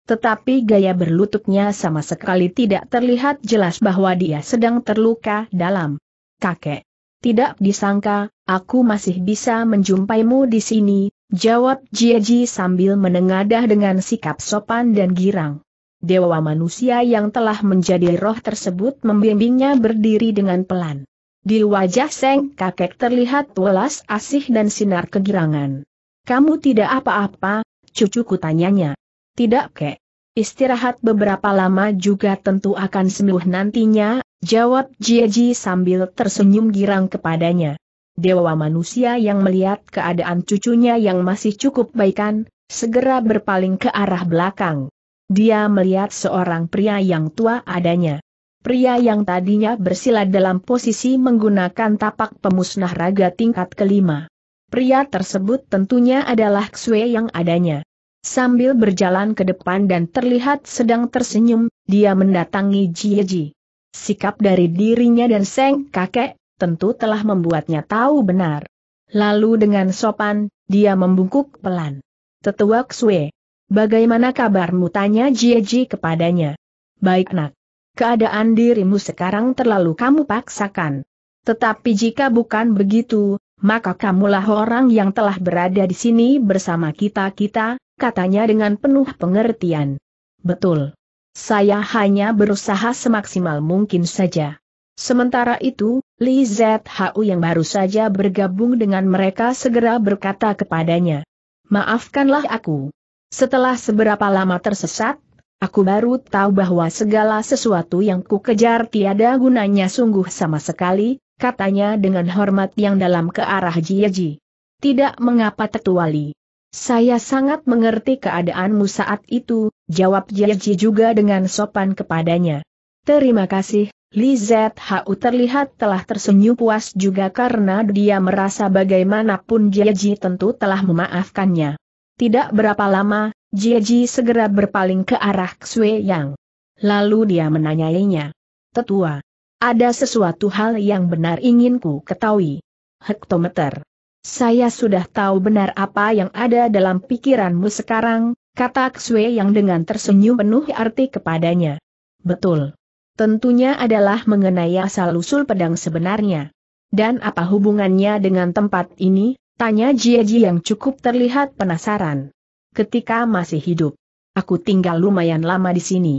Tetapi gaya berlututnya sama sekali tidak terlihat jelas bahwa dia sedang terluka dalam. Kakek. Tidak disangka, aku masih bisa menjumpaimu di sini, jawab Jieji sambil menengadah dengan sikap sopan dan girang. Dewa manusia yang telah menjadi roh tersebut membimbingnya berdiri dengan pelan. Di wajah Seng kakek terlihat welas asih dan sinar kegirangan. Kamu tidak apa-apa, cucuku tanyanya tidak kek? Istirahat beberapa lama juga tentu akan sembuh nantinya, jawab Jieji sambil tersenyum girang kepadanya. Dewa manusia yang melihat keadaan cucunya yang masih cukup baikan, segera berpaling ke arah belakang. Dia melihat seorang pria yang tua adanya. Pria yang tadinya bersila dalam posisi menggunakan tapak pemusnah raga tingkat kelima. Pria tersebut tentunya adalah Xue yang adanya. Sambil berjalan ke depan dan terlihat sedang tersenyum, dia mendatangi Jie Sikap dari dirinya dan Seng kakek, tentu telah membuatnya tahu benar. Lalu dengan sopan, dia membungkuk pelan. Tetua Xue, Bagaimana kabarmu tanya Jie kepadanya. Baik nak. Keadaan dirimu sekarang terlalu kamu paksakan. Tetapi jika bukan begitu, maka kamulah orang yang telah berada di sini bersama kita-kita, katanya dengan penuh pengertian. Betul. Saya hanya berusaha semaksimal mungkin saja. Sementara itu, Li ZHU yang baru saja bergabung dengan mereka segera berkata kepadanya. Maafkanlah aku. Setelah seberapa lama tersesat, Aku baru tahu bahwa segala sesuatu yang kukejar kejar tiada gunanya sungguh sama sekali, katanya dengan hormat yang dalam ke arah Jieji. Tidak mengapa tetuali. Saya sangat mengerti keadaanmu saat itu, jawab Jiaji juga dengan sopan kepadanya. Terima kasih, Li ZHU terlihat telah tersenyum puas juga karena dia merasa bagaimanapun Jiaji tentu telah memaafkannya. Tidak berapa lama, Jiaji segera berpaling ke arah Xue Yang. Lalu dia menanyainya. Tetua, ada sesuatu hal yang benar ingin ku ketahui. Hektometer. Saya sudah tahu benar apa yang ada dalam pikiranmu sekarang, kata Xue yang dengan tersenyum penuh arti kepadanya. Betul. Tentunya adalah mengenai asal-usul pedang sebenarnya. Dan apa hubungannya dengan tempat ini, tanya Jieji yang cukup terlihat penasaran. Ketika masih hidup, aku tinggal lumayan lama di sini.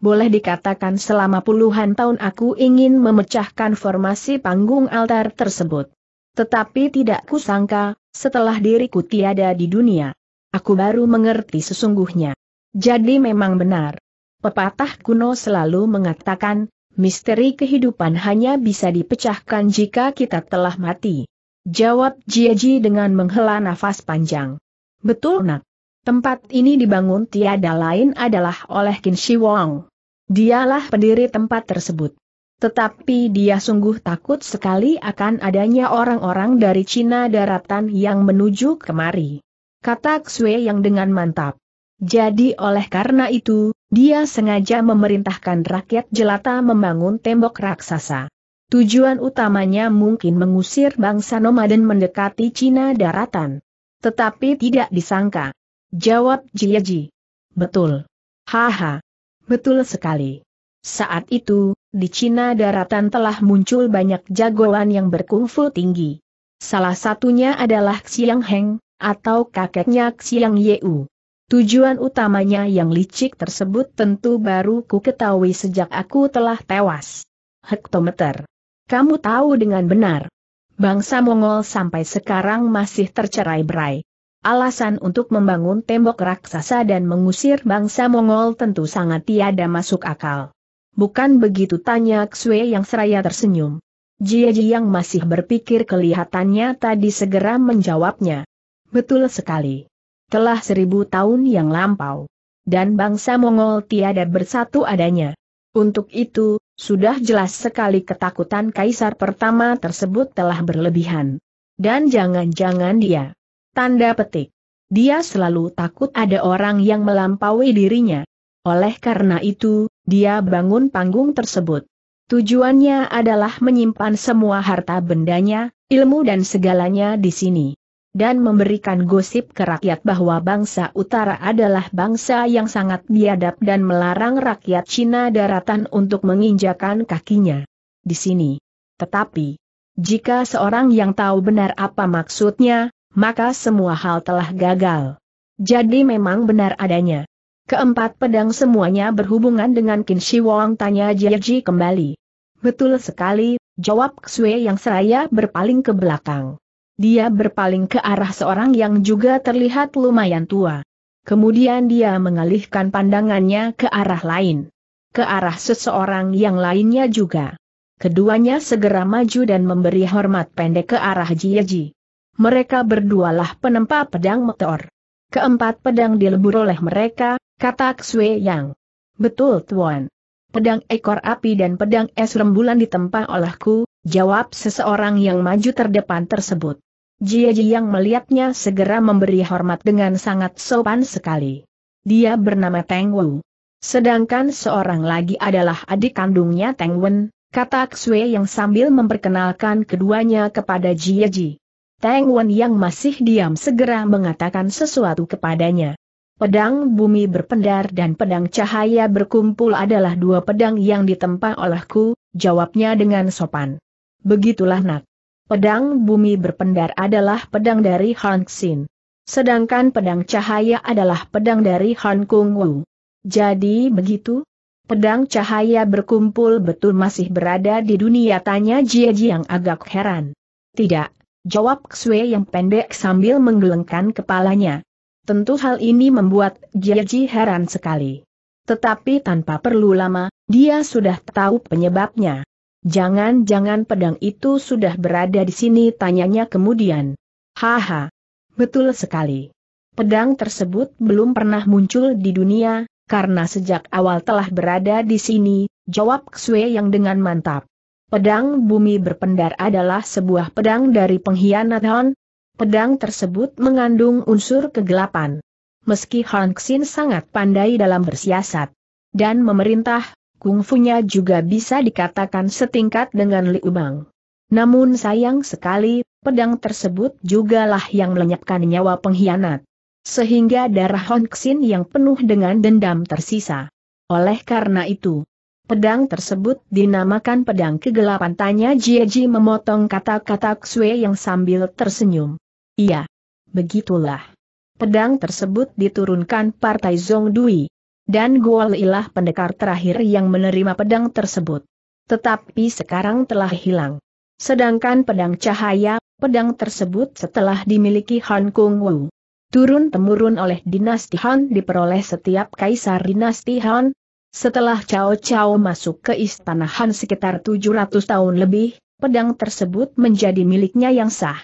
Boleh dikatakan selama puluhan tahun aku ingin memecahkan formasi panggung altar tersebut. Tetapi tidak kusangka, setelah diriku tiada di dunia, aku baru mengerti sesungguhnya. Jadi memang benar. Pepatah kuno selalu mengatakan, misteri kehidupan hanya bisa dipecahkan jika kita telah mati. Jawab Jiaji dengan menghela nafas panjang. Betul nak. Tempat ini dibangun tiada lain adalah oleh Qin Shi Wong. Dialah pendiri tempat tersebut. Tetapi dia sungguh takut sekali akan adanya orang-orang dari Cina daratan yang menuju kemari. Kata Xue yang dengan mantap. Jadi oleh karena itu, dia sengaja memerintahkan rakyat jelata membangun tembok raksasa. Tujuan utamanya mungkin mengusir bangsa nomaden mendekati Cina daratan. Tetapi tidak disangka. Jawab Jiaji. Betul. Haha. Betul sekali. Saat itu, di Cina daratan telah muncul banyak jagoan yang berkungfu tinggi. Salah satunya adalah Xiang Heng, atau kakeknya Xiang Yeu. Tujuan utamanya yang licik tersebut tentu baru ku ketahui sejak aku telah tewas. Hektometer. Kamu tahu dengan benar. Bangsa Mongol sampai sekarang masih tercerai berai. Alasan untuk membangun tembok raksasa dan mengusir bangsa Mongol tentu sangat tiada masuk akal. Bukan begitu tanya Xue yang seraya tersenyum. Jie Ji yang masih berpikir kelihatannya tadi segera menjawabnya. Betul sekali. Telah seribu tahun yang lampau. Dan bangsa Mongol tiada bersatu adanya. Untuk itu, sudah jelas sekali ketakutan kaisar pertama tersebut telah berlebihan. Dan jangan-jangan dia. Tanda petik. Dia selalu takut ada orang yang melampaui dirinya. Oleh karena itu, dia bangun panggung tersebut. Tujuannya adalah menyimpan semua harta bendanya, ilmu dan segalanya di sini. Dan memberikan gosip ke rakyat bahwa bangsa utara adalah bangsa yang sangat biadab dan melarang rakyat Cina daratan untuk menginjakan kakinya. Di sini. Tetapi, jika seorang yang tahu benar apa maksudnya, maka semua hal telah gagal. Jadi memang benar adanya. Keempat pedang semuanya berhubungan dengan Qin Shi Huang tanya Jiaji kembali. Betul sekali, jawab Xue yang seraya berpaling ke belakang. Dia berpaling ke arah seorang yang juga terlihat lumayan tua. Kemudian dia mengalihkan pandangannya ke arah lain. Ke arah seseorang yang lainnya juga. Keduanya segera maju dan memberi hormat pendek ke arah Jiaji. Mereka berdualah penempa pedang meteor. Keempat pedang dilebur oleh mereka, kata Xue Yang. Betul tuan. Pedang ekor api dan pedang es rembulan ditempa olehku, jawab seseorang yang maju terdepan tersebut. Jia Ji yang melihatnya segera memberi hormat dengan sangat sopan sekali. Dia bernama Teng Wu. Sedangkan seorang lagi adalah adik kandungnya Teng Wen, kata Xue yang sambil memperkenalkan keduanya kepada Jia Ji. Tang Wen yang masih diam segera mengatakan sesuatu kepadanya. Pedang bumi berpendar dan pedang cahaya berkumpul adalah dua pedang yang ditempa olehku, jawabnya dengan sopan. Begitulah nak. Pedang bumi berpendar adalah pedang dari Han Xin. Sedangkan pedang cahaya adalah pedang dari Han Kung Wu. Jadi begitu? Pedang cahaya berkumpul betul masih berada di dunia tanya Jie Ji yang agak heran. Tidak, Jawab Xue yang pendek sambil menggelengkan kepalanya. Tentu hal ini membuat Jiaji heran sekali. Tetapi tanpa perlu lama, dia sudah tahu penyebabnya. Jangan-jangan pedang itu sudah berada di sini tanyanya kemudian. Haha. Betul sekali. Pedang tersebut belum pernah muncul di dunia, karena sejak awal telah berada di sini, jawab Xue yang dengan mantap. Pedang bumi berpendar adalah sebuah pedang dari pengkhianat Han. Pedang tersebut mengandung unsur kegelapan. Meski Han Xin sangat pandai dalam bersiasat dan memerintah, kungfunya juga bisa dikatakan setingkat dengan Liu Bang. Namun sayang sekali, pedang tersebut jugalah yang melenyapkan nyawa pengkhianat. Sehingga darah Hong Xin yang penuh dengan dendam tersisa. Oleh karena itu, Pedang tersebut dinamakan pedang kegelapan tanya Jieji memotong kata-kata Xue yang sambil tersenyum. Iya. Begitulah. Pedang tersebut diturunkan Partai Zongdui. Dan Guolilah pendekar terakhir yang menerima pedang tersebut. Tetapi sekarang telah hilang. Sedangkan pedang cahaya, pedang tersebut setelah dimiliki Han Kung Wu. Turun-temurun oleh dinasti Han diperoleh setiap kaisar dinasti Han, setelah Cao Cao masuk ke istana Han sekitar 700 tahun lebih, pedang tersebut menjadi miliknya yang sah.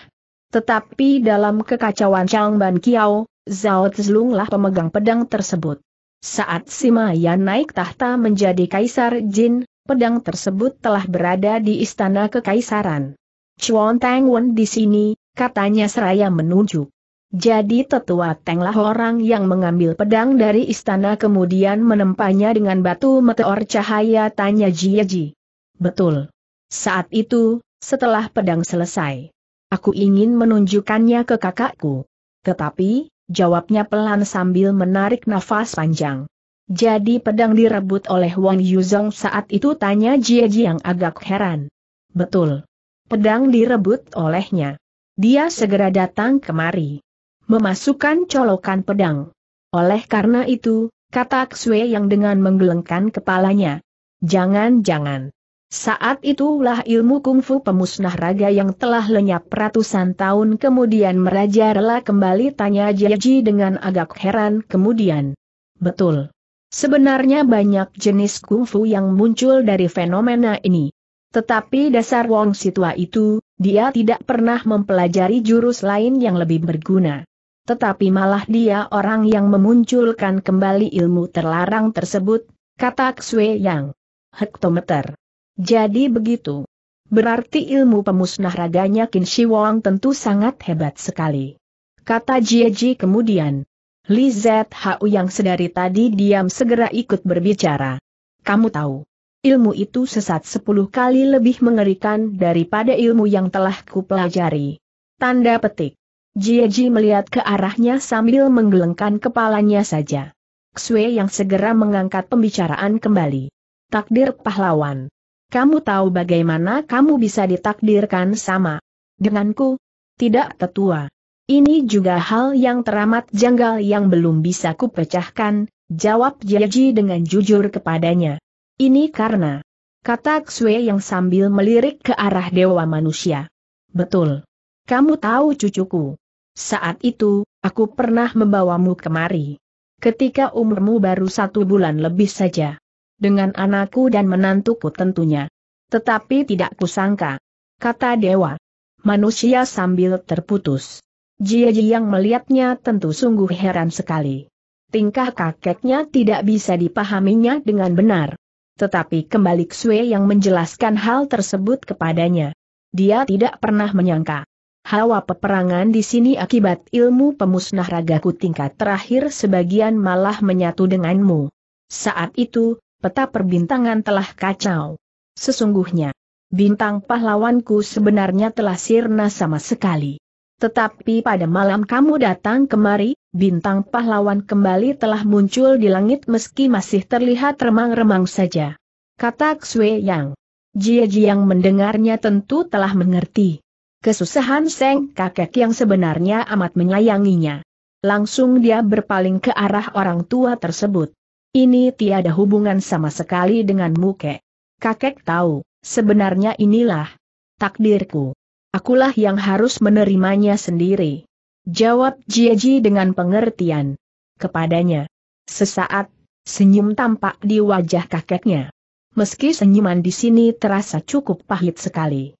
Tetapi dalam kekacauan Changban Kiao, Zhao lah pemegang pedang tersebut. Saat Sima Yan naik tahta menjadi Kaisar Jin, pedang tersebut telah berada di istana kekaisaran. Chuan Tang Wen di sini, katanya seraya menunjuk. Jadi tetua Tenglah orang yang mengambil pedang dari istana kemudian menempanya dengan batu meteor cahaya tanya Jiaji. Betul. Saat itu, setelah pedang selesai. Aku ingin menunjukkannya ke kakakku. Tetapi, jawabnya pelan sambil menarik nafas panjang. Jadi pedang direbut oleh Wang Yuzong saat itu tanya Jiaji yang agak heran. Betul. Pedang direbut olehnya. Dia segera datang kemari memasukkan colokan pedang. Oleh karena itu, kata Xue yang dengan menggelengkan kepalanya. Jangan-jangan. Saat itulah ilmu kungfu pemusnah raga yang telah lenyap ratusan tahun kemudian rela kembali tanya Jaji dengan agak heran kemudian. Betul. Sebenarnya banyak jenis kungfu yang muncul dari fenomena ini. Tetapi dasar Wong Situa itu, dia tidak pernah mempelajari jurus lain yang lebih berguna tetapi malah dia orang yang memunculkan kembali ilmu terlarang tersebut, kata Xue Yang. Hektometer. Jadi begitu. Berarti ilmu pemusnah raganya Qin Shi Wang tentu sangat hebat sekali. Kata Jie Ji kemudian. Li Zhao yang sedari tadi diam segera ikut berbicara. Kamu tahu, ilmu itu sesat sepuluh kali lebih mengerikan daripada ilmu yang telah kupelajari. Tanda petik. Jieji melihat ke arahnya sambil menggelengkan kepalanya saja. Xue yang segera mengangkat pembicaraan kembali. Takdir pahlawan. Kamu tahu bagaimana kamu bisa ditakdirkan sama denganku? Tidak tetua. Ini juga hal yang teramat janggal yang belum bisa kupecahkan, jawab Jieji dengan jujur kepadanya. Ini karena, kata Xue yang sambil melirik ke arah dewa manusia. Betul. Kamu tahu cucuku. Saat itu, aku pernah membawamu kemari. Ketika umurmu baru satu bulan lebih saja. Dengan anakku dan menantuku tentunya. Tetapi tidak kusangka. Kata dewa. Manusia sambil terputus. Jiaji yang melihatnya tentu sungguh heran sekali. Tingkah kakeknya tidak bisa dipahaminya dengan benar. Tetapi kembali Xue yang menjelaskan hal tersebut kepadanya. Dia tidak pernah menyangka Hawa peperangan di sini akibat ilmu pemusnah ragaku tingkat terakhir sebagian malah menyatu denganmu. Saat itu, peta perbintangan telah kacau. Sesungguhnya, bintang pahlawanku sebenarnya telah sirna sama sekali. Tetapi pada malam kamu datang kemari, bintang pahlawan kembali telah muncul di langit meski masih terlihat remang-remang saja. Kata Xue Yang. Jie Jiang yang mendengarnya tentu telah mengerti. Kesusahan Seng kakek yang sebenarnya amat menyayanginya. Langsung dia berpaling ke arah orang tua tersebut. Ini tiada hubungan sama sekali denganmu kek. Kakek tahu, sebenarnya inilah takdirku. Akulah yang harus menerimanya sendiri. Jawab Jiaji dengan pengertian kepadanya. Sesaat, senyum tampak di wajah kakeknya. Meski senyuman di sini terasa cukup pahit sekali.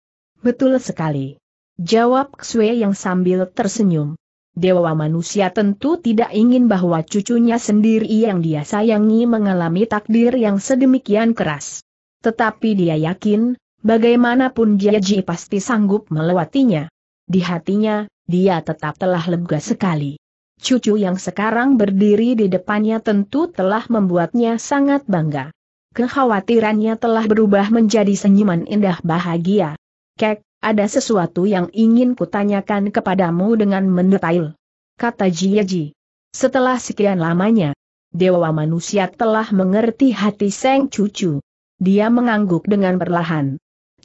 Betul sekali. Jawab Xue yang sambil tersenyum. Dewa manusia tentu tidak ingin bahwa cucunya sendiri yang dia sayangi mengalami takdir yang sedemikian keras. Tetapi dia yakin, bagaimanapun Jaji pasti sanggup melewatinya. Di hatinya, dia tetap telah lega sekali. Cucu yang sekarang berdiri di depannya tentu telah membuatnya sangat bangga. Kekhawatirannya telah berubah menjadi senyuman indah bahagia. Kek, ada sesuatu yang ingin kutanyakan kepadamu dengan mendetail. Kata Jiaji. Setelah sekian lamanya, Dewa manusia telah mengerti hati Seng Cucu. Dia mengangguk dengan perlahan.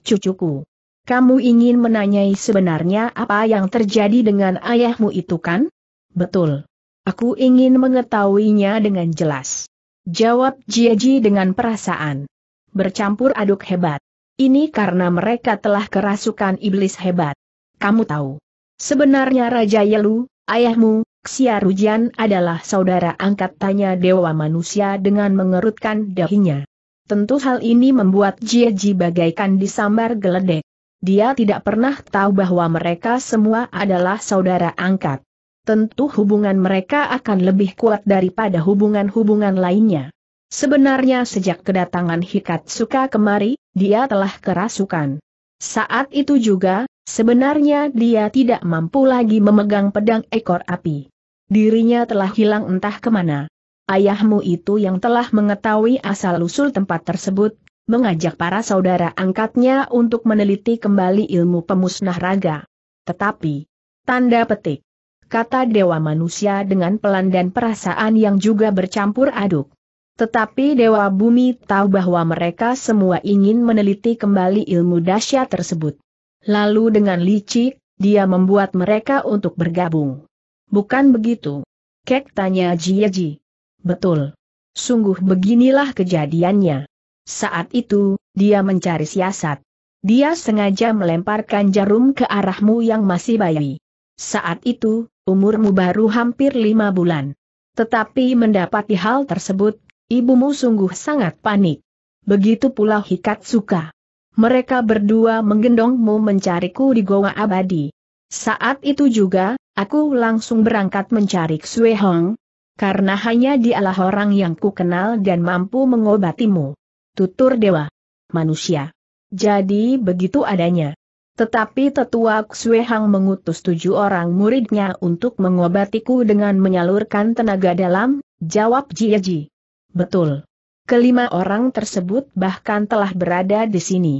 Cucuku, kamu ingin menanyai sebenarnya apa yang terjadi dengan ayahmu itu kan? Betul. Aku ingin mengetahuinya dengan jelas. Jawab Jiaji dengan perasaan. Bercampur aduk hebat. Ini karena mereka telah kerasukan iblis hebat. Kamu tahu. Sebenarnya Raja Yelu, ayahmu, Xiarujian adalah saudara angkat tanya Dewa Manusia dengan mengerutkan dahinya. Tentu hal ini membuat Jieji bagaikan disambar geledek. Dia tidak pernah tahu bahwa mereka semua adalah saudara angkat. Tentu hubungan mereka akan lebih kuat daripada hubungan-hubungan lainnya. Sebenarnya sejak kedatangan Hikatsuka kemari, dia telah kerasukan. Saat itu juga, sebenarnya dia tidak mampu lagi memegang pedang ekor api. Dirinya telah hilang entah kemana. Ayahmu itu yang telah mengetahui asal-usul tempat tersebut, mengajak para saudara angkatnya untuk meneliti kembali ilmu pemusnah raga. Tetapi, tanda petik, kata Dewa Manusia dengan pelan dan perasaan yang juga bercampur aduk. Tetapi Dewa Bumi tahu bahwa mereka semua ingin meneliti kembali ilmu dahsyat tersebut. Lalu dengan licik, dia membuat mereka untuk bergabung. Bukan begitu? Kek tanya Jieji. Betul. Sungguh beginilah kejadiannya. Saat itu, dia mencari siasat. Dia sengaja melemparkan jarum ke arahmu yang masih bayi. Saat itu, umurmu baru hampir lima bulan. Tetapi mendapati hal tersebut, Ibumu sungguh sangat panik. Begitu pula Hikatsuka. Mereka berdua menggendongmu mencariku di Goa Abadi. Saat itu juga, aku langsung berangkat mencari Xue Hong. Karena hanya dialah orang yang kukenal dan mampu mengobatimu. Tutur dewa. Manusia. Jadi begitu adanya. Tetapi tetua Xue Hang mengutus tujuh orang muridnya untuk mengobatiku dengan menyalurkan tenaga dalam, jawab Jieji. Betul. Kelima orang tersebut bahkan telah berada di sini.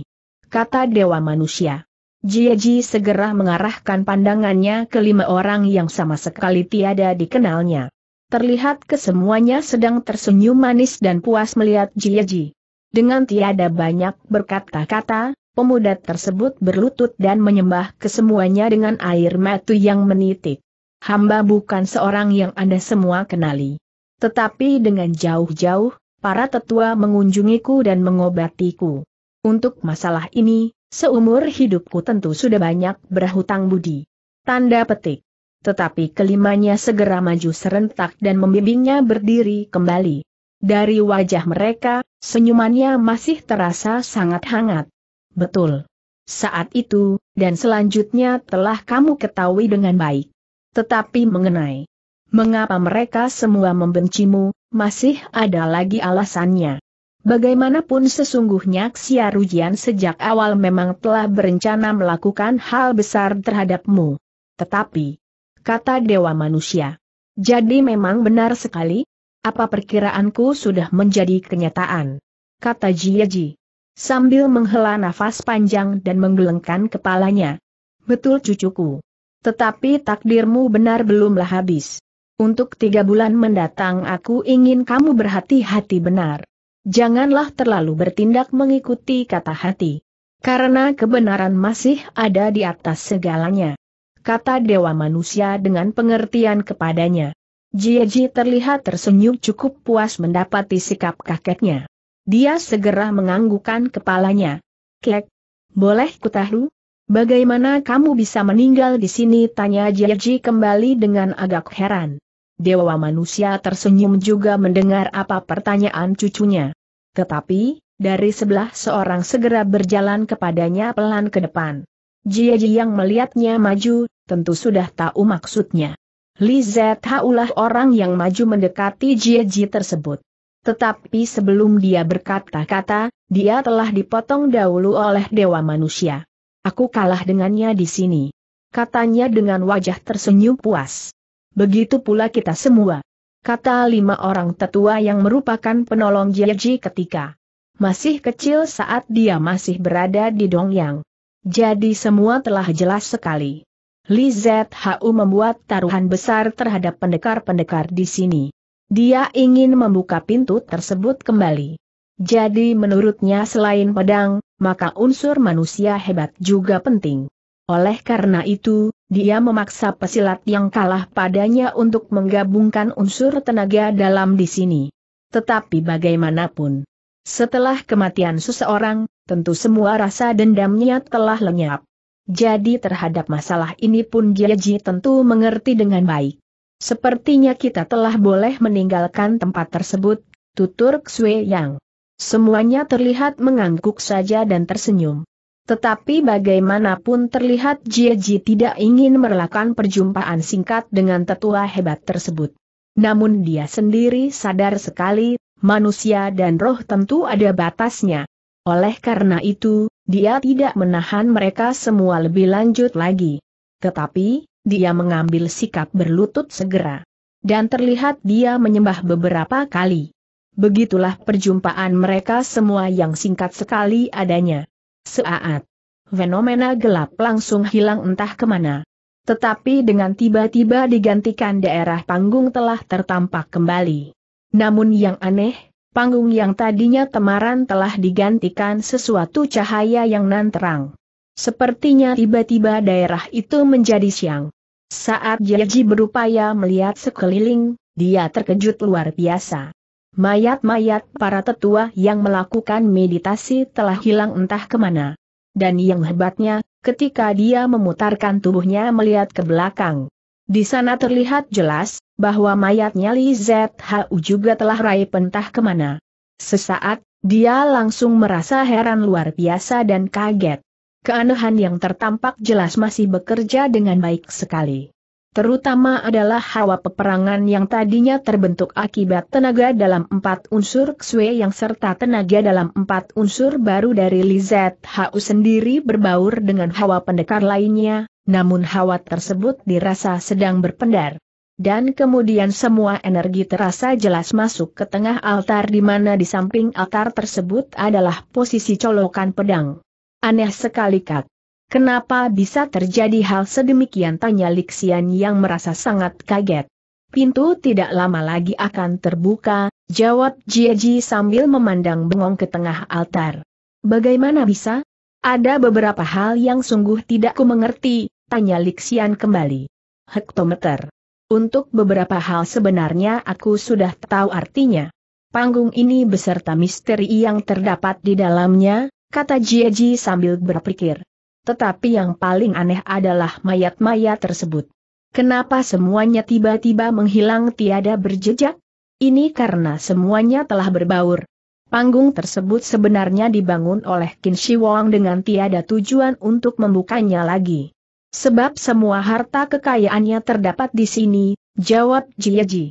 Kata Dewa Manusia. Jieji segera mengarahkan pandangannya ke lima orang yang sama sekali tiada dikenalnya. Terlihat kesemuanya sedang tersenyum manis dan puas melihat Jieji. Dengan tiada banyak berkata-kata, pemuda tersebut berlutut dan menyembah kesemuanya dengan air mata yang menitik. Hamba bukan seorang yang Anda semua kenali. Tetapi dengan jauh-jauh, para tetua mengunjungiku dan mengobatiku. Untuk masalah ini, seumur hidupku tentu sudah banyak berhutang budi. Tanda petik. Tetapi kelimanya segera maju serentak dan membimbingnya berdiri kembali. Dari wajah mereka, senyumannya masih terasa sangat hangat. Betul. Saat itu, dan selanjutnya telah kamu ketahui dengan baik. Tetapi mengenai Mengapa mereka semua membencimu, masih ada lagi alasannya. Bagaimanapun sesungguhnya Xia sejak awal memang telah berencana melakukan hal besar terhadapmu. Tetapi, kata Dewa Manusia. Jadi memang benar sekali? Apa perkiraanku sudah menjadi kenyataan? Kata Jiaji. Sambil menghela nafas panjang dan menggelengkan kepalanya. Betul cucuku. Tetapi takdirmu benar belumlah habis. Untuk tiga bulan mendatang aku ingin kamu berhati-hati benar. Janganlah terlalu bertindak mengikuti kata hati. Karena kebenaran masih ada di atas segalanya. Kata Dewa Manusia dengan pengertian kepadanya. Jieji terlihat tersenyum cukup puas mendapati sikap kakeknya. Dia segera menganggukkan kepalanya. Kek, boleh kutahu? Bagaimana kamu bisa meninggal di sini? Tanya Jieji kembali dengan agak heran. Dewa manusia tersenyum juga mendengar apa pertanyaan cucunya. Tetapi, dari sebelah seorang segera berjalan kepadanya pelan ke depan. Jia yang melihatnya maju, tentu sudah tahu maksudnya. Li Zhaulah orang yang maju mendekati Jia tersebut. Tetapi sebelum dia berkata-kata, dia telah dipotong dahulu oleh dewa manusia. Aku kalah dengannya di sini. Katanya dengan wajah tersenyum puas. Begitu pula kita semua. Kata lima orang tetua yang merupakan penolong Jieji ketika masih kecil saat dia masih berada di Dongyang. Jadi semua telah jelas sekali. Li ZHU membuat taruhan besar terhadap pendekar-pendekar di sini. Dia ingin membuka pintu tersebut kembali. Jadi menurutnya selain pedang, maka unsur manusia hebat juga penting. Oleh karena itu, dia memaksa pesilat yang kalah padanya untuk menggabungkan unsur tenaga dalam di sini. Tetapi bagaimanapun, setelah kematian seseorang, tentu semua rasa dendamnya telah lenyap. Jadi terhadap masalah ini pun Jiaji tentu mengerti dengan baik. Sepertinya kita telah boleh meninggalkan tempat tersebut, tutur Xue Yang. Semuanya terlihat mengangguk saja dan tersenyum. Tetapi bagaimanapun terlihat Jieji tidak ingin merelakan perjumpaan singkat dengan tetua hebat tersebut. Namun dia sendiri sadar sekali, manusia dan roh tentu ada batasnya. Oleh karena itu, dia tidak menahan mereka semua lebih lanjut lagi. Tetapi, dia mengambil sikap berlutut segera. Dan terlihat dia menyembah beberapa kali. Begitulah perjumpaan mereka semua yang singkat sekali adanya. Seaat. Fenomena gelap langsung hilang entah kemana. Tetapi dengan tiba-tiba digantikan daerah panggung telah tertampak kembali. Namun yang aneh, panggung yang tadinya temaran telah digantikan sesuatu cahaya yang nan terang. Sepertinya tiba-tiba daerah itu menjadi siang. Saat Jaji berupaya melihat sekeliling, dia terkejut luar biasa. Mayat-mayat para tetua yang melakukan meditasi telah hilang entah kemana. Dan yang hebatnya, ketika dia memutarkan tubuhnya melihat ke belakang. Di sana terlihat jelas, bahwa mayatnya Li ZHU juga telah raih entah kemana. Sesaat, dia langsung merasa heran luar biasa dan kaget. Keanehan yang tertampak jelas masih bekerja dengan baik sekali terutama adalah hawa peperangan yang tadinya terbentuk akibat tenaga dalam empat unsur Xue yang serta tenaga dalam empat unsur baru dari Lizet Hau sendiri berbaur dengan hawa pendekar lainnya, namun hawa tersebut dirasa sedang berpendar. Dan kemudian semua energi terasa jelas masuk ke tengah altar di mana di samping altar tersebut adalah posisi colokan pedang. Aneh sekali Kak. Kenapa bisa terjadi hal sedemikian tanya Lixian yang merasa sangat kaget. Pintu tidak lama lagi akan terbuka, jawab Jiaji sambil memandang bengong ke tengah altar. Bagaimana bisa? Ada beberapa hal yang sungguh tidak ku mengerti, tanya Lixian kembali. Hektometer. Untuk beberapa hal sebenarnya aku sudah tahu artinya. Panggung ini beserta misteri yang terdapat di dalamnya, kata Jiaji sambil berpikir. Tetapi yang paling aneh adalah mayat-mayat tersebut. Kenapa semuanya tiba-tiba menghilang tiada berjejak? Ini karena semuanya telah berbaur. Panggung tersebut sebenarnya dibangun oleh Qin Shi Huang dengan tiada tujuan untuk membukanya lagi. Sebab semua harta kekayaannya terdapat di sini, jawab Jie Ji.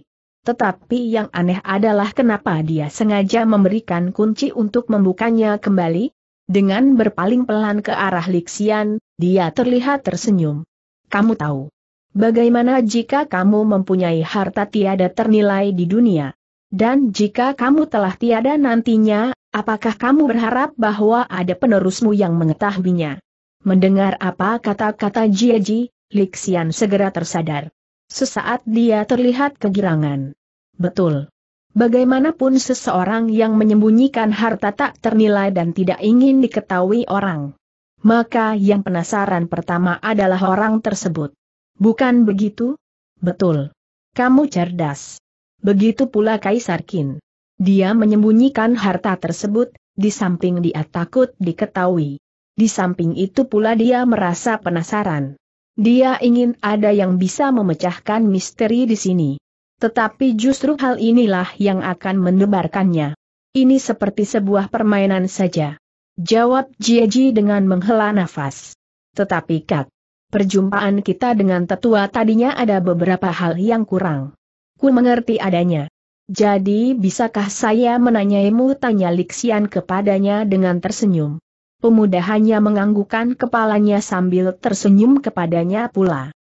Tetapi yang aneh adalah kenapa dia sengaja memberikan kunci untuk membukanya kembali? Dengan berpaling pelan ke arah Lixian, dia terlihat tersenyum. Kamu tahu. Bagaimana jika kamu mempunyai harta tiada ternilai di dunia? Dan jika kamu telah tiada nantinya, apakah kamu berharap bahwa ada penerusmu yang mengetahuinya? Mendengar apa kata-kata Jiaji, Lixian segera tersadar. Sesaat dia terlihat kegirangan. Betul. Bagaimanapun seseorang yang menyembunyikan harta tak ternilai dan tidak ingin diketahui orang. Maka yang penasaran pertama adalah orang tersebut. Bukan begitu? Betul. Kamu cerdas. Begitu pula Kaisar Kin. Dia menyembunyikan harta tersebut, di samping dia takut diketahui. Di samping itu pula dia merasa penasaran. Dia ingin ada yang bisa memecahkan misteri di sini. Tetapi justru hal inilah yang akan menebarkannya. Ini seperti sebuah permainan saja. Jawab Jieji dengan menghela nafas. Tetapi Kak, perjumpaan kita dengan tetua tadinya ada beberapa hal yang kurang. Ku mengerti adanya. Jadi bisakah saya menanyaimu tanya Lixian kepadanya dengan tersenyum. Pemuda hanya menganggukkan kepalanya sambil tersenyum kepadanya pula.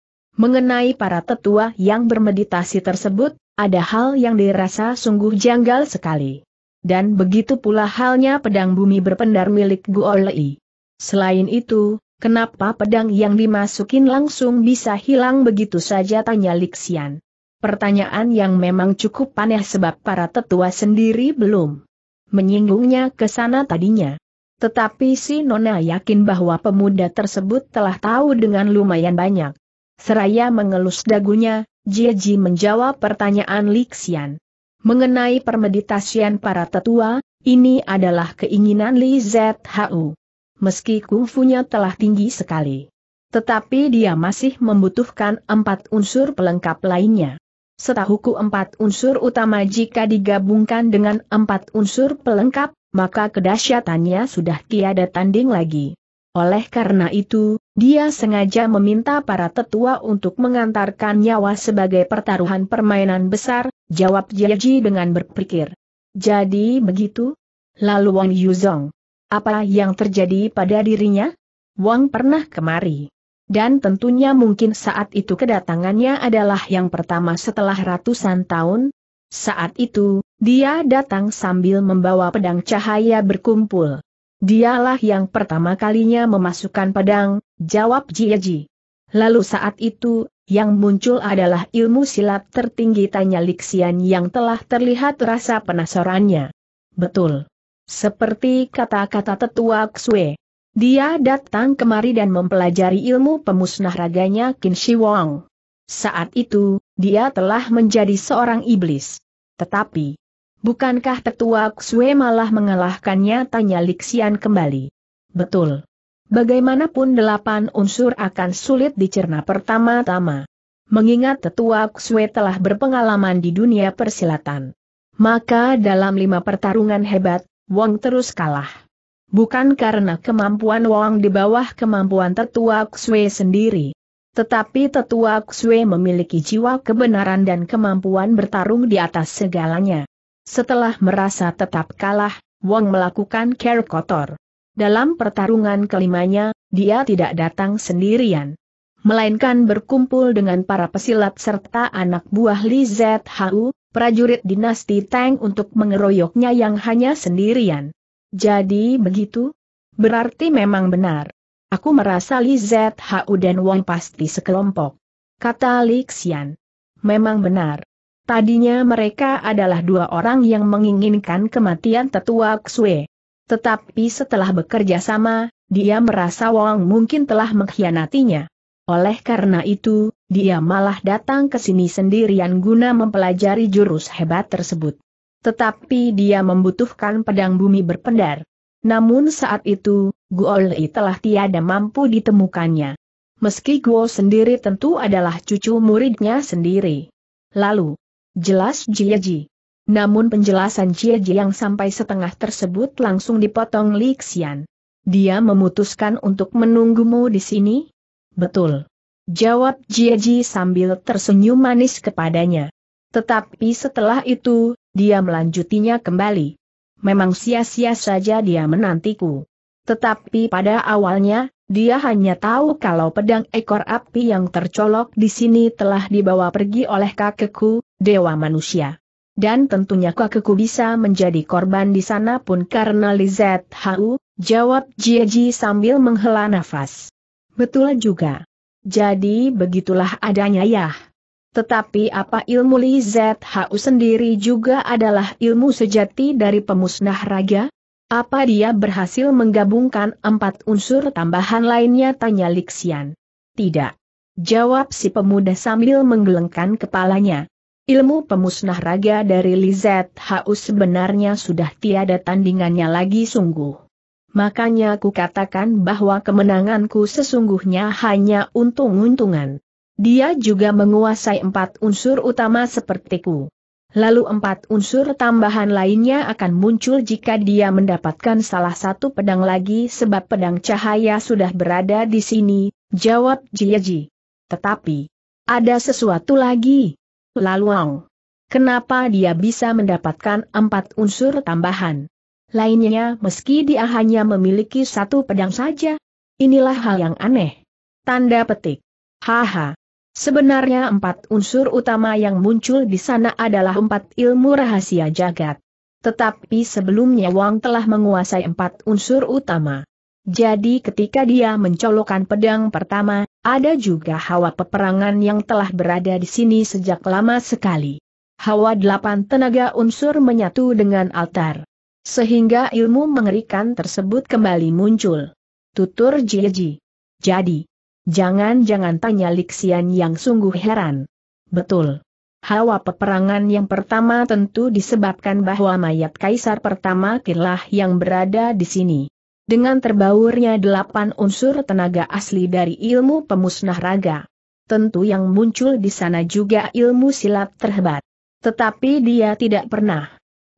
Mengenai para tetua yang bermeditasi tersebut, ada hal yang dirasa sungguh janggal sekali. Dan begitu pula halnya pedang bumi berpendar milik Guolei. Selain itu, kenapa pedang yang dimasukin langsung bisa hilang begitu saja tanya Lixian. Pertanyaan yang memang cukup aneh sebab para tetua sendiri belum menyinggungnya ke sana tadinya. Tetapi si Nona yakin bahwa pemuda tersebut telah tahu dengan lumayan banyak. Seraya mengelus dagunya, Jie Ji menjawab pertanyaan Li Xian. Mengenai permeditasian para tetua, ini adalah keinginan Li ZHU. Meski kungfunya telah tinggi sekali. Tetapi dia masih membutuhkan empat unsur pelengkap lainnya. Setahuku empat unsur utama jika digabungkan dengan empat unsur pelengkap, maka kedahsyatannya sudah tiada tanding lagi. Oleh karena itu, dia sengaja meminta para tetua untuk mengantarkan nyawa sebagai pertaruhan permainan besar, jawab Jiaji dengan berpikir. Jadi begitu? Lalu Wang Yuzong. Apa yang terjadi pada dirinya? Wang pernah kemari. Dan tentunya mungkin saat itu kedatangannya adalah yang pertama setelah ratusan tahun. Saat itu, dia datang sambil membawa pedang cahaya berkumpul. Dialah yang pertama kalinya memasukkan pedang, jawab Jiaji. Lalu saat itu, yang muncul adalah ilmu silat tertinggi tanya Lixian yang telah terlihat rasa penasarannya. Betul. Seperti kata-kata tetua Xue. Dia datang kemari dan mempelajari ilmu pemusnah raganya Qin Shi Wong. Saat itu, dia telah menjadi seorang iblis. Tetapi, Bukankah tetua Xue malah mengalahkannya tanya Lixian kembali. Betul. Bagaimanapun delapan unsur akan sulit dicerna pertama-tama. Mengingat tetua Xue telah berpengalaman di dunia persilatan. Maka dalam lima pertarungan hebat, Wong terus kalah. Bukan karena kemampuan Wong di bawah kemampuan tetua Xue sendiri. Tetapi tetua Xue memiliki jiwa kebenaran dan kemampuan bertarung di atas segalanya. Setelah merasa tetap kalah, Wong melakukan care kotor. Dalam pertarungan kelimanya, dia tidak datang sendirian. Melainkan berkumpul dengan para pesilat serta anak buah Li ZHU, prajurit dinasti Tang untuk mengeroyoknya yang hanya sendirian. Jadi begitu? Berarti memang benar. Aku merasa Li ZHU dan Wang pasti sekelompok. Kata Li Xian. Memang benar. Tadinya mereka adalah dua orang yang menginginkan kematian tetua Ksue. Tetapi setelah bekerja sama, dia merasa Wang mungkin telah mengkhianatinya. Oleh karena itu, dia malah datang ke sini sendirian guna mempelajari jurus hebat tersebut. Tetapi dia membutuhkan pedang bumi berpendar. Namun saat itu, Guo Li telah tiada mampu ditemukannya. Meski Guo sendiri tentu adalah cucu muridnya sendiri. Lalu, Jelas Ji. Namun penjelasan Ji yang sampai setengah tersebut langsung dipotong Li Xian. Dia memutuskan untuk menunggumu di sini? Betul. Jawab Ji sambil tersenyum manis kepadanya. Tetapi setelah itu, dia melanjutinya kembali. Memang sia-sia saja dia menantiku. Tetapi pada awalnya, dia hanya tahu kalau pedang ekor api yang tercolok di sini telah dibawa pergi oleh kakekku, dewa manusia. Dan tentunya kakekku bisa menjadi korban di sana pun karena Lizet Hau, jawab Jieji sambil menghela nafas. Betul juga. Jadi begitulah adanya ya. Tetapi apa ilmu Lizet Hau sendiri juga adalah ilmu sejati dari pemusnah raga? Apa dia berhasil menggabungkan empat unsur tambahan lainnya tanya Lixian. Tidak. Jawab si pemuda sambil menggelengkan kepalanya. Ilmu pemusnah raga dari Lizet Haus sebenarnya sudah tiada tandingannya lagi sungguh. Makanya aku katakan bahwa kemenanganku sesungguhnya hanya untung-untungan. Dia juga menguasai empat unsur utama sepertiku. Lalu empat unsur tambahan lainnya akan muncul jika dia mendapatkan salah satu pedang lagi sebab pedang cahaya sudah berada di sini, jawab Jieji. Tetapi, ada sesuatu lagi. Lalu Ang, kenapa dia bisa mendapatkan empat unsur tambahan? Lainnya meski dia hanya memiliki satu pedang saja. Inilah hal yang aneh. Tanda petik. Haha. Sebenarnya empat unsur utama yang muncul di sana adalah empat ilmu rahasia jagat. Tetapi sebelumnya Wang telah menguasai empat unsur utama. Jadi ketika dia mencolokkan pedang pertama, ada juga hawa peperangan yang telah berada di sini sejak lama sekali. Hawa delapan tenaga unsur menyatu dengan altar. Sehingga ilmu mengerikan tersebut kembali muncul. Tutur Jieji. Jadi, Jangan-jangan tanya Lixian yang sungguh heran. Betul. Hawa peperangan yang pertama tentu disebabkan bahwa mayat kaisar pertama Kirlah yang berada di sini. Dengan terbaurnya delapan unsur tenaga asli dari ilmu pemusnah raga. Tentu yang muncul di sana juga ilmu silat terhebat. Tetapi dia tidak pernah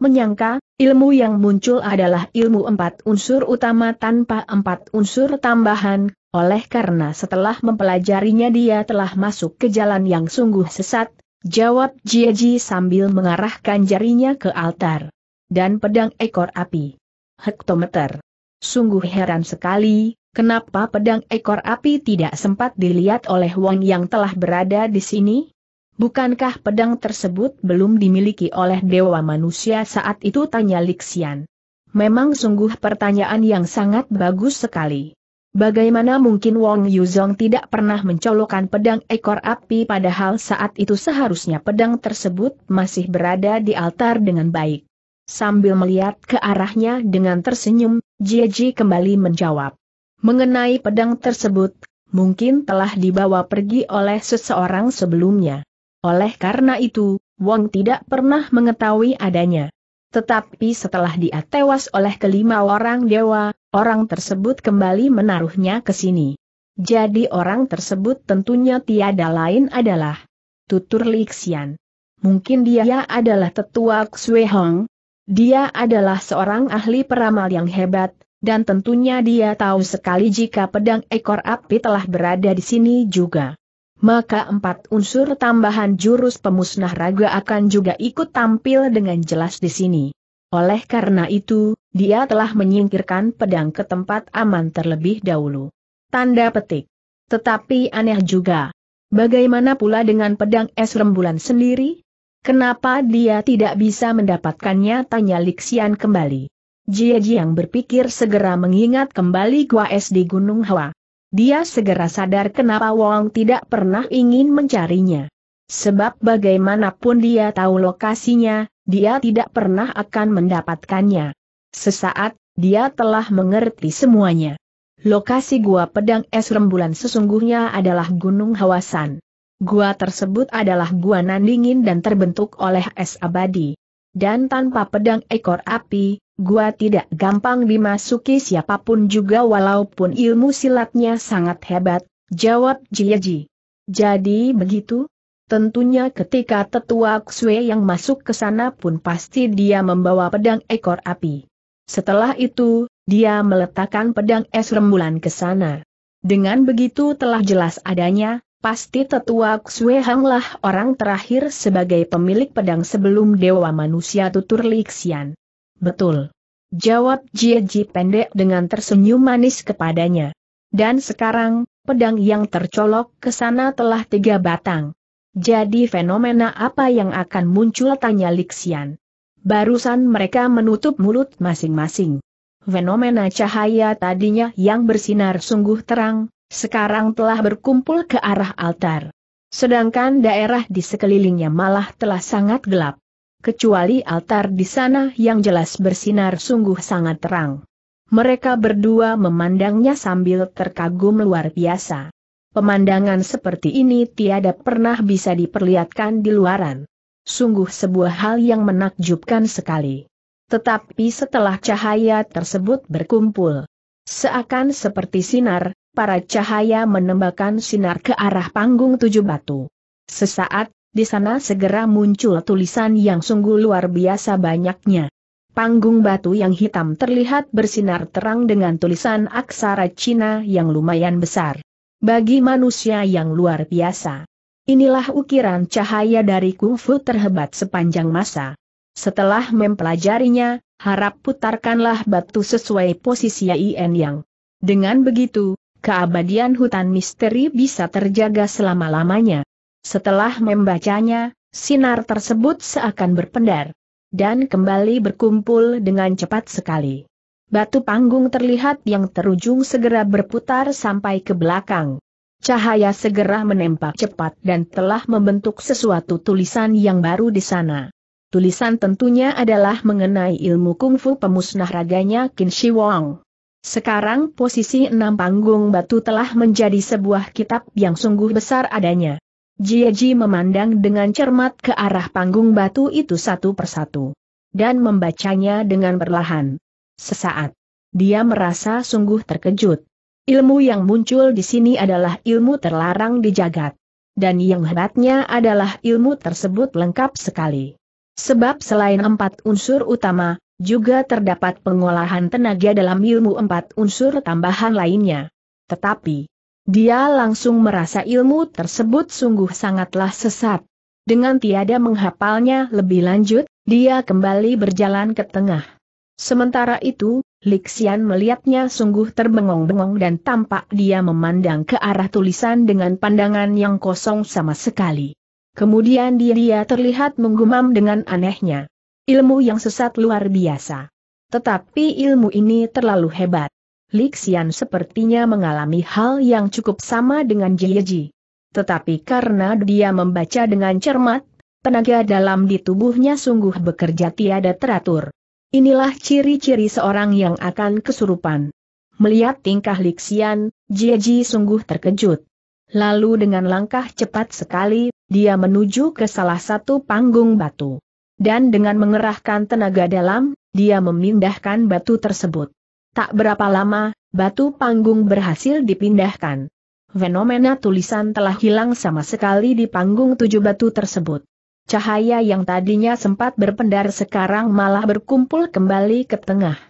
menyangka, ilmu yang muncul adalah ilmu empat unsur utama tanpa empat unsur tambahan, oleh karena setelah mempelajarinya dia telah masuk ke jalan yang sungguh sesat, jawab Jiaji sambil mengarahkan jarinya ke altar. Dan pedang ekor api. Hektometer. Sungguh heran sekali, kenapa pedang ekor api tidak sempat dilihat oleh Wang yang telah berada di sini? Bukankah pedang tersebut belum dimiliki oleh dewa manusia saat itu tanya Lixian? Memang sungguh pertanyaan yang sangat bagus sekali. Bagaimana mungkin Wong Yuzong tidak pernah mencolokkan pedang ekor api padahal saat itu seharusnya pedang tersebut masih berada di altar dengan baik. Sambil melihat ke arahnya dengan tersenyum, Ji kembali menjawab. Mengenai pedang tersebut, mungkin telah dibawa pergi oleh seseorang sebelumnya. Oleh karena itu, Wong tidak pernah mengetahui adanya. Tetapi setelah dia tewas oleh kelima orang dewa, orang tersebut kembali menaruhnya ke sini. Jadi orang tersebut tentunya tiada lain adalah Tutur Lixian. Mungkin dia adalah tetua Xue Hong. Dia adalah seorang ahli peramal yang hebat, dan tentunya dia tahu sekali jika pedang ekor api telah berada di sini juga maka empat unsur tambahan jurus pemusnah raga akan juga ikut tampil dengan jelas di sini. Oleh karena itu, dia telah menyingkirkan pedang ke tempat aman terlebih dahulu. Tanda petik. Tetapi aneh juga. Bagaimana pula dengan pedang es rembulan sendiri? Kenapa dia tidak bisa mendapatkannya? Tanya Lixian kembali. Jie Jiang berpikir segera mengingat kembali gua es di Gunung Hua. Dia segera sadar kenapa Wong tidak pernah ingin mencarinya. Sebab bagaimanapun dia tahu lokasinya, dia tidak pernah akan mendapatkannya. Sesaat, dia telah mengerti semuanya. Lokasi Gua Pedang Es Rembulan sesungguhnya adalah Gunung Hawasan. Gua tersebut adalah gua nan dingin dan terbentuk oleh es abadi. Dan tanpa pedang ekor api, gua tidak gampang dimasuki siapapun juga walaupun ilmu silatnya sangat hebat, jawab Jiaji. Jadi begitu? Tentunya ketika tetua Xue yang masuk ke sana pun pasti dia membawa pedang ekor api. Setelah itu, dia meletakkan pedang es rembulan ke sana. Dengan begitu telah jelas adanya, pasti tetua Xue Hanglah orang terakhir sebagai pemilik pedang sebelum Dewa Manusia Tutur Lixian. Betul. Jawab Jie pendek dengan tersenyum manis kepadanya. Dan sekarang, pedang yang tercolok ke sana telah tiga batang. Jadi fenomena apa yang akan muncul tanya Lixian. Barusan mereka menutup mulut masing-masing. Fenomena cahaya tadinya yang bersinar sungguh terang, sekarang telah berkumpul ke arah altar. Sedangkan daerah di sekelilingnya malah telah sangat gelap kecuali altar di sana yang jelas bersinar sungguh sangat terang. Mereka berdua memandangnya sambil terkagum luar biasa. Pemandangan seperti ini tiada pernah bisa diperlihatkan di luaran. Sungguh sebuah hal yang menakjubkan sekali. Tetapi setelah cahaya tersebut berkumpul, seakan seperti sinar, para cahaya menembakkan sinar ke arah panggung tujuh batu. Sesaat, di sana segera muncul tulisan yang sungguh luar biasa banyaknya. Panggung batu yang hitam terlihat bersinar terang dengan tulisan aksara Cina yang lumayan besar. Bagi manusia yang luar biasa. Inilah ukiran cahaya dari kungfu terhebat sepanjang masa. Setelah mempelajarinya, harap putarkanlah batu sesuai posisi Yin yang. Dengan begitu, keabadian hutan misteri bisa terjaga selama-lamanya. Setelah membacanya, sinar tersebut seakan berpendar. Dan kembali berkumpul dengan cepat sekali. Batu panggung terlihat yang terujung segera berputar sampai ke belakang. Cahaya segera menempak cepat dan telah membentuk sesuatu tulisan yang baru di sana. Tulisan tentunya adalah mengenai ilmu kungfu pemusnah raganya Qin Shi Wang. Sekarang posisi enam panggung batu telah menjadi sebuah kitab yang sungguh besar adanya. Jiaji memandang dengan cermat ke arah panggung batu itu satu persatu. Dan membacanya dengan perlahan. Sesaat. Dia merasa sungguh terkejut. Ilmu yang muncul di sini adalah ilmu terlarang di jagat. Dan yang hebatnya adalah ilmu tersebut lengkap sekali. Sebab selain empat unsur utama, juga terdapat pengolahan tenaga dalam ilmu empat unsur tambahan lainnya. Tetapi, dia langsung merasa ilmu tersebut sungguh sangatlah sesat. Dengan tiada menghapalnya lebih lanjut, dia kembali berjalan ke tengah. Sementara itu, Lixian melihatnya sungguh terbengong-bengong dan tampak dia memandang ke arah tulisan dengan pandangan yang kosong sama sekali. Kemudian dia, dia terlihat menggumam dengan anehnya. Ilmu yang sesat luar biasa. Tetapi ilmu ini terlalu hebat. Lixian sepertinya mengalami hal yang cukup sama dengan Jieji. Tetapi karena dia membaca dengan cermat, tenaga dalam di tubuhnya sungguh bekerja tiada teratur. Inilah ciri-ciri seorang yang akan kesurupan. Melihat tingkah Lixian, Jieji sungguh terkejut. Lalu dengan langkah cepat sekali, dia menuju ke salah satu panggung batu. Dan dengan mengerahkan tenaga dalam, dia memindahkan batu tersebut. Tak berapa lama, batu panggung berhasil dipindahkan. Fenomena tulisan telah hilang sama sekali di panggung tujuh batu tersebut. Cahaya yang tadinya sempat berpendar sekarang malah berkumpul kembali ke tengah.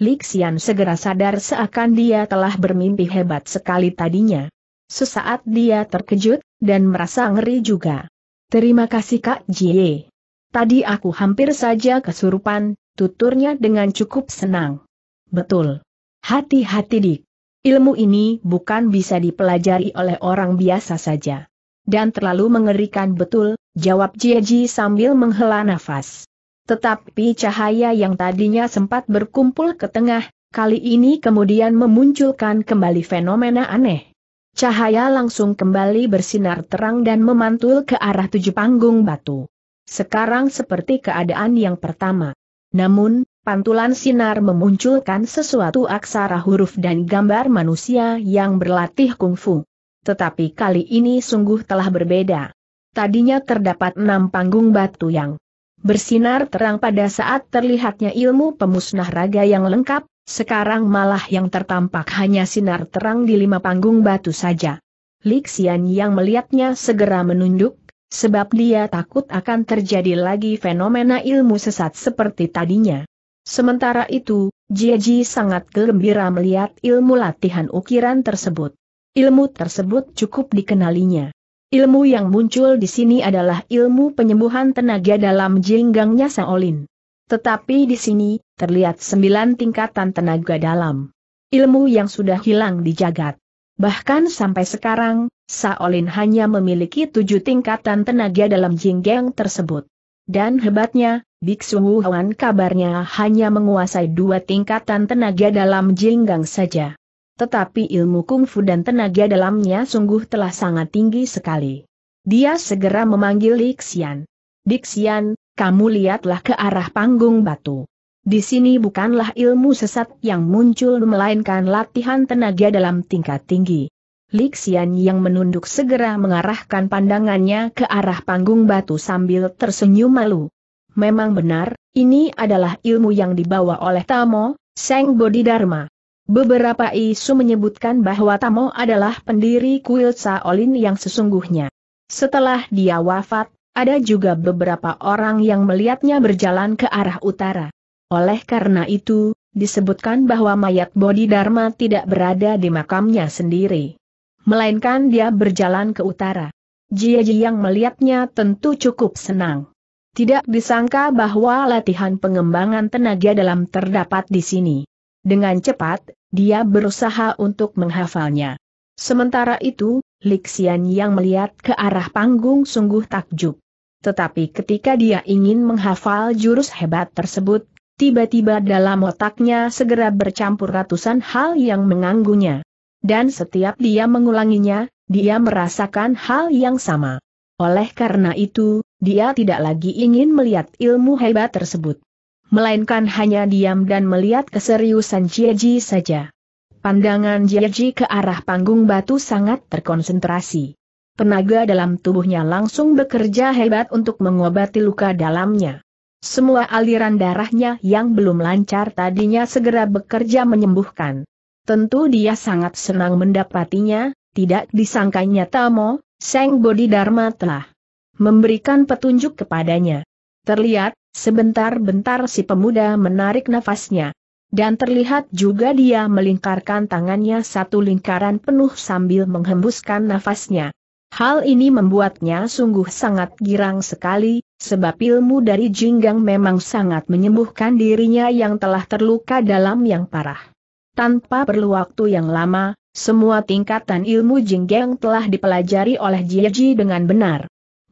Lixian segera sadar seakan dia telah bermimpi hebat sekali tadinya. Sesaat dia terkejut, dan merasa ngeri juga. Terima kasih Kak Jie. Tadi aku hampir saja kesurupan, tuturnya dengan cukup senang. Betul. Hati-hati dik. Ilmu ini bukan bisa dipelajari oleh orang biasa saja. Dan terlalu mengerikan betul, jawab Jieji sambil menghela nafas. Tetapi cahaya yang tadinya sempat berkumpul ke tengah, kali ini kemudian memunculkan kembali fenomena aneh. Cahaya langsung kembali bersinar terang dan memantul ke arah tujuh panggung batu. Sekarang seperti keadaan yang pertama. Namun, Pantulan sinar memunculkan sesuatu aksara huruf dan gambar manusia yang berlatih kungfu. Tetapi kali ini sungguh telah berbeda. Tadinya terdapat enam panggung batu yang bersinar terang pada saat terlihatnya ilmu pemusnah raga yang lengkap, sekarang malah yang tertampak hanya sinar terang di lima panggung batu saja. Lixian yang melihatnya segera menunduk, sebab dia takut akan terjadi lagi fenomena ilmu sesat seperti tadinya. Sementara itu, Jieji sangat gembira melihat ilmu latihan ukiran tersebut. Ilmu tersebut cukup dikenalinya. Ilmu yang muncul di sini adalah ilmu penyembuhan tenaga dalam jenggangnya Shaolin. Tetapi di sini, terlihat sembilan tingkatan tenaga dalam. Ilmu yang sudah hilang di jagat. Bahkan sampai sekarang, Shaolin hanya memiliki tujuh tingkatan tenaga dalam jinggang tersebut. Dan hebatnya, Biksu Wuhan kabarnya hanya menguasai dua tingkatan tenaga dalam jinggang saja. Tetapi ilmu kungfu dan tenaga dalamnya sungguh telah sangat tinggi sekali. Dia segera memanggil Dik Xian, kamu lihatlah ke arah panggung batu. Di sini bukanlah ilmu sesat yang muncul melainkan latihan tenaga dalam tingkat tinggi. Lixian yang menunduk segera mengarahkan pandangannya ke arah panggung batu sambil tersenyum malu. Memang benar, ini adalah ilmu yang dibawa oleh Tamo, Seng Bodhidharma. Beberapa isu menyebutkan bahwa Tamo adalah pendiri kuil Saolin yang sesungguhnya. Setelah dia wafat, ada juga beberapa orang yang melihatnya berjalan ke arah utara. Oleh karena itu, disebutkan bahwa mayat Bodhidharma tidak berada di makamnya sendiri melainkan dia berjalan ke utara. Jia yang melihatnya tentu cukup senang. Tidak disangka bahwa latihan pengembangan tenaga dalam terdapat di sini. Dengan cepat, dia berusaha untuk menghafalnya. Sementara itu, Lixian yang melihat ke arah panggung sungguh takjub. Tetapi ketika dia ingin menghafal jurus hebat tersebut, tiba-tiba dalam otaknya segera bercampur ratusan hal yang menganggunya dan setiap dia mengulanginya, dia merasakan hal yang sama. Oleh karena itu, dia tidak lagi ingin melihat ilmu hebat tersebut. Melainkan hanya diam dan melihat keseriusan Jieji saja. Pandangan Jieji ke arah panggung batu sangat terkonsentrasi. Tenaga dalam tubuhnya langsung bekerja hebat untuk mengobati luka dalamnya. Semua aliran darahnya yang belum lancar tadinya segera bekerja menyembuhkan. Tentu dia sangat senang mendapatinya, tidak disangkanya Tamo, Seng Bodhidharma telah memberikan petunjuk kepadanya. Terlihat, sebentar-bentar si pemuda menarik nafasnya. Dan terlihat juga dia melingkarkan tangannya satu lingkaran penuh sambil menghembuskan nafasnya. Hal ini membuatnya sungguh sangat girang sekali, sebab ilmu dari Jinggang memang sangat menyembuhkan dirinya yang telah terluka dalam yang parah. Tanpa perlu waktu yang lama, semua tingkatan ilmu jinggang telah dipelajari oleh Jieji dengan benar.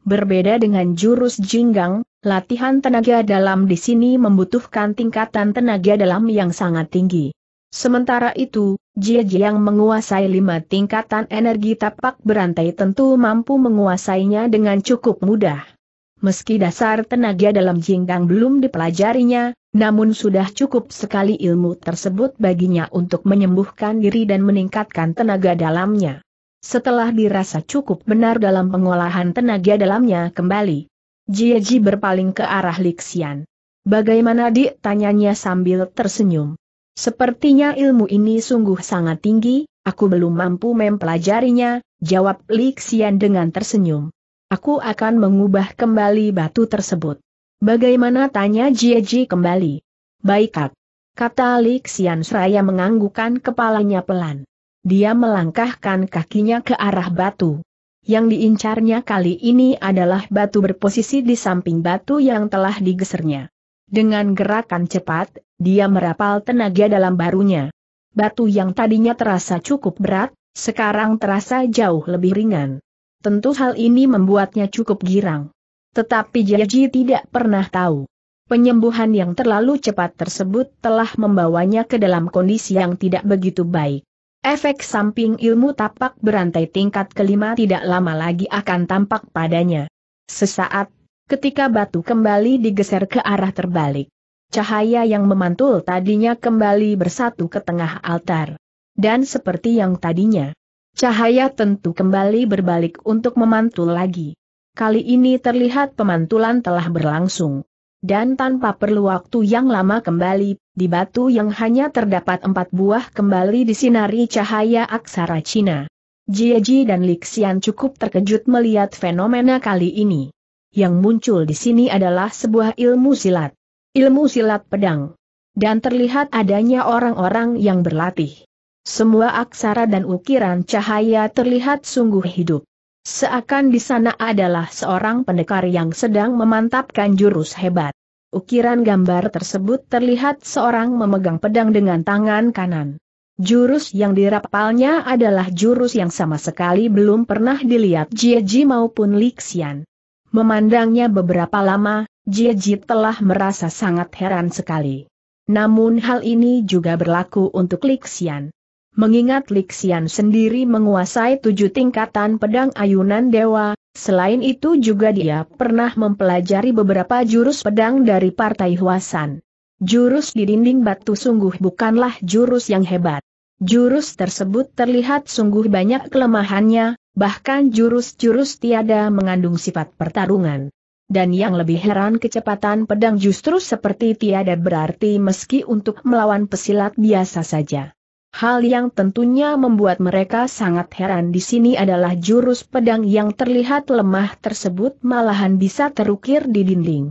Berbeda dengan jurus jinggang, latihan tenaga dalam di sini membutuhkan tingkatan tenaga dalam yang sangat tinggi. Sementara itu, Jieji yang menguasai lima tingkatan energi tapak berantai tentu mampu menguasainya dengan cukup mudah meski dasar tenaga dalam jinggang belum dipelajarinya, namun sudah cukup sekali ilmu tersebut baginya untuk menyembuhkan diri dan meningkatkan tenaga dalamnya. Setelah dirasa cukup benar dalam pengolahan tenaga dalamnya kembali, Jieji berpaling ke arah Lixian. Bagaimana dik tanyanya sambil tersenyum. Sepertinya ilmu ini sungguh sangat tinggi, aku belum mampu mempelajarinya, jawab Lixian dengan tersenyum. Aku akan mengubah kembali batu tersebut. Bagaimana tanya Jieji kembali? Baik Kata Li Xian Seraya menganggukkan kepalanya pelan. Dia melangkahkan kakinya ke arah batu. Yang diincarnya kali ini adalah batu berposisi di samping batu yang telah digesernya. Dengan gerakan cepat, dia merapal tenaga dalam barunya. Batu yang tadinya terasa cukup berat, sekarang terasa jauh lebih ringan. Tentu hal ini membuatnya cukup girang. Tetapi Jiaji tidak pernah tahu. Penyembuhan yang terlalu cepat tersebut telah membawanya ke dalam kondisi yang tidak begitu baik. Efek samping ilmu tapak berantai tingkat kelima tidak lama lagi akan tampak padanya. Sesaat, ketika batu kembali digeser ke arah terbalik, cahaya yang memantul tadinya kembali bersatu ke tengah altar. Dan seperti yang tadinya, Cahaya tentu kembali berbalik untuk memantul lagi. Kali ini terlihat pemantulan telah berlangsung. Dan tanpa perlu waktu yang lama kembali, di batu yang hanya terdapat empat buah kembali disinari cahaya aksara Cina. Jieji dan Lixian cukup terkejut melihat fenomena kali ini. Yang muncul di sini adalah sebuah ilmu silat. Ilmu silat pedang. Dan terlihat adanya orang-orang yang berlatih. Semua aksara dan ukiran cahaya terlihat sungguh hidup. Seakan di sana adalah seorang pendekar yang sedang memantapkan jurus hebat. Ukiran gambar tersebut terlihat seorang memegang pedang dengan tangan kanan. Jurus yang dirapalnya adalah jurus yang sama sekali belum pernah dilihat Jieji maupun Lixian. Memandangnya beberapa lama, Jieji telah merasa sangat heran sekali. Namun hal ini juga berlaku untuk Lixian. Mengingat Lixian sendiri menguasai tujuh tingkatan pedang ayunan dewa, selain itu juga dia pernah mempelajari beberapa jurus pedang dari Partai Huasan. Jurus di dinding batu sungguh bukanlah jurus yang hebat. Jurus tersebut terlihat sungguh banyak kelemahannya, bahkan jurus-jurus tiada mengandung sifat pertarungan. Dan yang lebih heran kecepatan pedang justru seperti tiada berarti meski untuk melawan pesilat biasa saja. Hal yang tentunya membuat mereka sangat heran di sini adalah jurus pedang yang terlihat lemah tersebut malahan bisa terukir di dinding.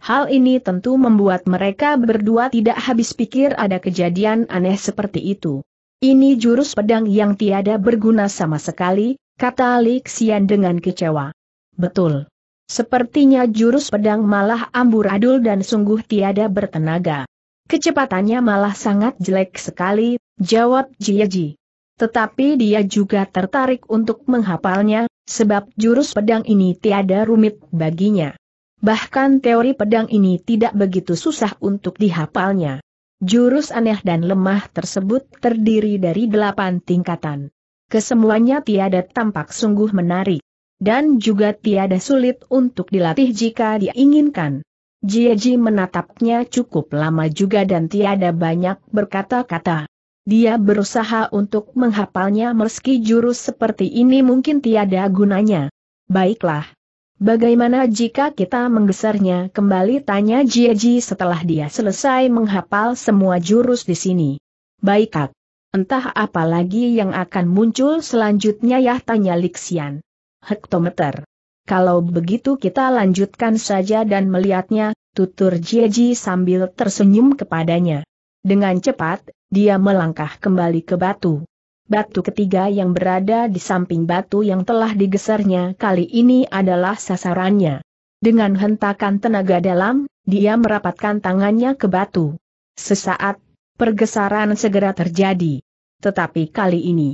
Hal ini tentu membuat mereka berdua tidak habis pikir ada kejadian aneh seperti itu. Ini jurus pedang yang tiada berguna sama sekali, kata Xian dengan kecewa. Betul. Sepertinya jurus pedang malah amburadul dan sungguh tiada bertenaga. Kecepatannya malah sangat jelek sekali, jawab Jieji. Tetapi dia juga tertarik untuk menghapalnya, sebab jurus pedang ini tiada rumit baginya. Bahkan teori pedang ini tidak begitu susah untuk dihafalnya. Jurus aneh dan lemah tersebut terdiri dari delapan tingkatan. Kesemuanya tiada tampak sungguh menarik. Dan juga tiada sulit untuk dilatih jika diinginkan. Jieji menatapnya cukup lama juga dan tiada banyak berkata-kata. Dia berusaha untuk menghapalnya meski jurus seperti ini mungkin tiada gunanya. Baiklah. Bagaimana jika kita menggesernya kembali tanya Jieji setelah dia selesai menghapal semua jurus di sini. Baik Entah apa lagi yang akan muncul selanjutnya ya tanya Lixian. Hektometer. Kalau begitu kita lanjutkan saja dan melihatnya, tutur Jieji sambil tersenyum kepadanya. Dengan cepat, dia melangkah kembali ke batu. Batu ketiga yang berada di samping batu yang telah digesernya kali ini adalah sasarannya. Dengan hentakan tenaga dalam, dia merapatkan tangannya ke batu. Sesaat, pergesaran segera terjadi. Tetapi kali ini,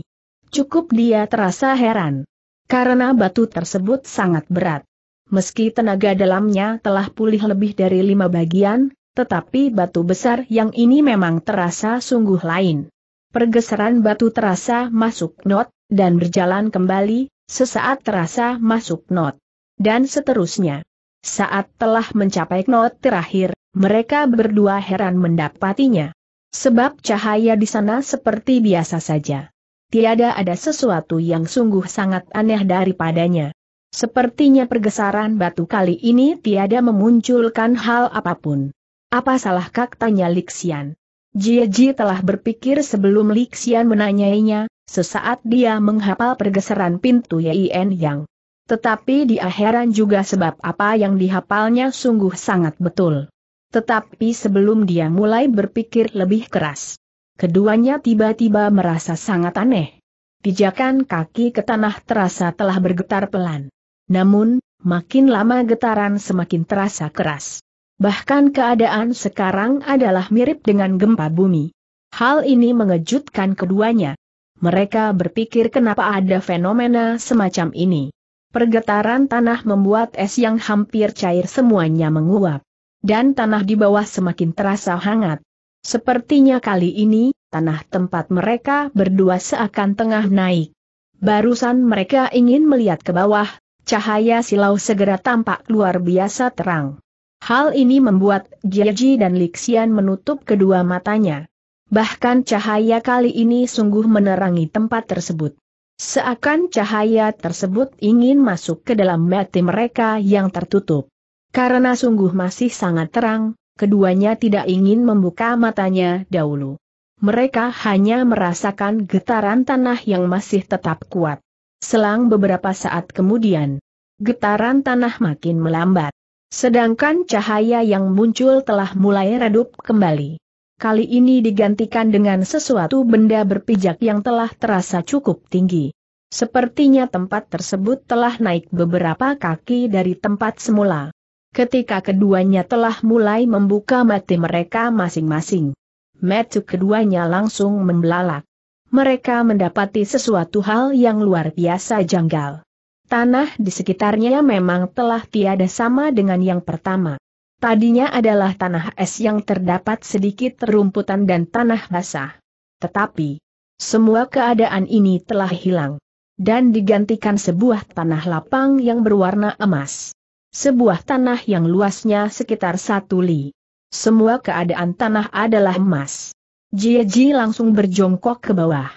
cukup dia terasa heran karena batu tersebut sangat berat. Meski tenaga dalamnya telah pulih lebih dari lima bagian, tetapi batu besar yang ini memang terasa sungguh lain. Pergeseran batu terasa masuk not, dan berjalan kembali, sesaat terasa masuk not. Dan seterusnya. Saat telah mencapai not terakhir, mereka berdua heran mendapatinya. Sebab cahaya di sana seperti biasa saja tiada ada sesuatu yang sungguh sangat aneh daripadanya. Sepertinya pergesaran batu kali ini tiada memunculkan hal apapun. Apa salah kak tanya Lixian? Jieji telah berpikir sebelum Lixian menanyainya, sesaat dia menghapal pergeseran pintu Yin Yang. Tetapi di akhiran juga sebab apa yang dihapalnya sungguh sangat betul. Tetapi sebelum dia mulai berpikir lebih keras, keduanya tiba-tiba merasa sangat aneh. Pijakan kaki ke tanah terasa telah bergetar pelan. Namun, makin lama getaran semakin terasa keras. Bahkan keadaan sekarang adalah mirip dengan gempa bumi. Hal ini mengejutkan keduanya. Mereka berpikir kenapa ada fenomena semacam ini. Pergetaran tanah membuat es yang hampir cair semuanya menguap. Dan tanah di bawah semakin terasa hangat. Sepertinya kali ini, tanah tempat mereka berdua seakan tengah naik. Barusan mereka ingin melihat ke bawah, cahaya silau segera tampak luar biasa terang. Hal ini membuat Jiaji dan Lixian menutup kedua matanya. Bahkan cahaya kali ini sungguh menerangi tempat tersebut. Seakan cahaya tersebut ingin masuk ke dalam mati mereka yang tertutup. Karena sungguh masih sangat terang, keduanya tidak ingin membuka matanya dahulu. Mereka hanya merasakan getaran tanah yang masih tetap kuat. Selang beberapa saat kemudian, getaran tanah makin melambat. Sedangkan cahaya yang muncul telah mulai redup kembali. Kali ini digantikan dengan sesuatu benda berpijak yang telah terasa cukup tinggi. Sepertinya tempat tersebut telah naik beberapa kaki dari tempat semula. Ketika keduanya telah mulai membuka mati mereka masing-masing. Metu keduanya langsung membelalak. Mereka mendapati sesuatu hal yang luar biasa janggal. Tanah di sekitarnya memang telah tiada sama dengan yang pertama. Tadinya adalah tanah es yang terdapat sedikit rumputan dan tanah basah. Tetapi, semua keadaan ini telah hilang. Dan digantikan sebuah tanah lapang yang berwarna emas sebuah tanah yang luasnya sekitar satu li. Semua keadaan tanah adalah emas. Jieji langsung berjongkok ke bawah.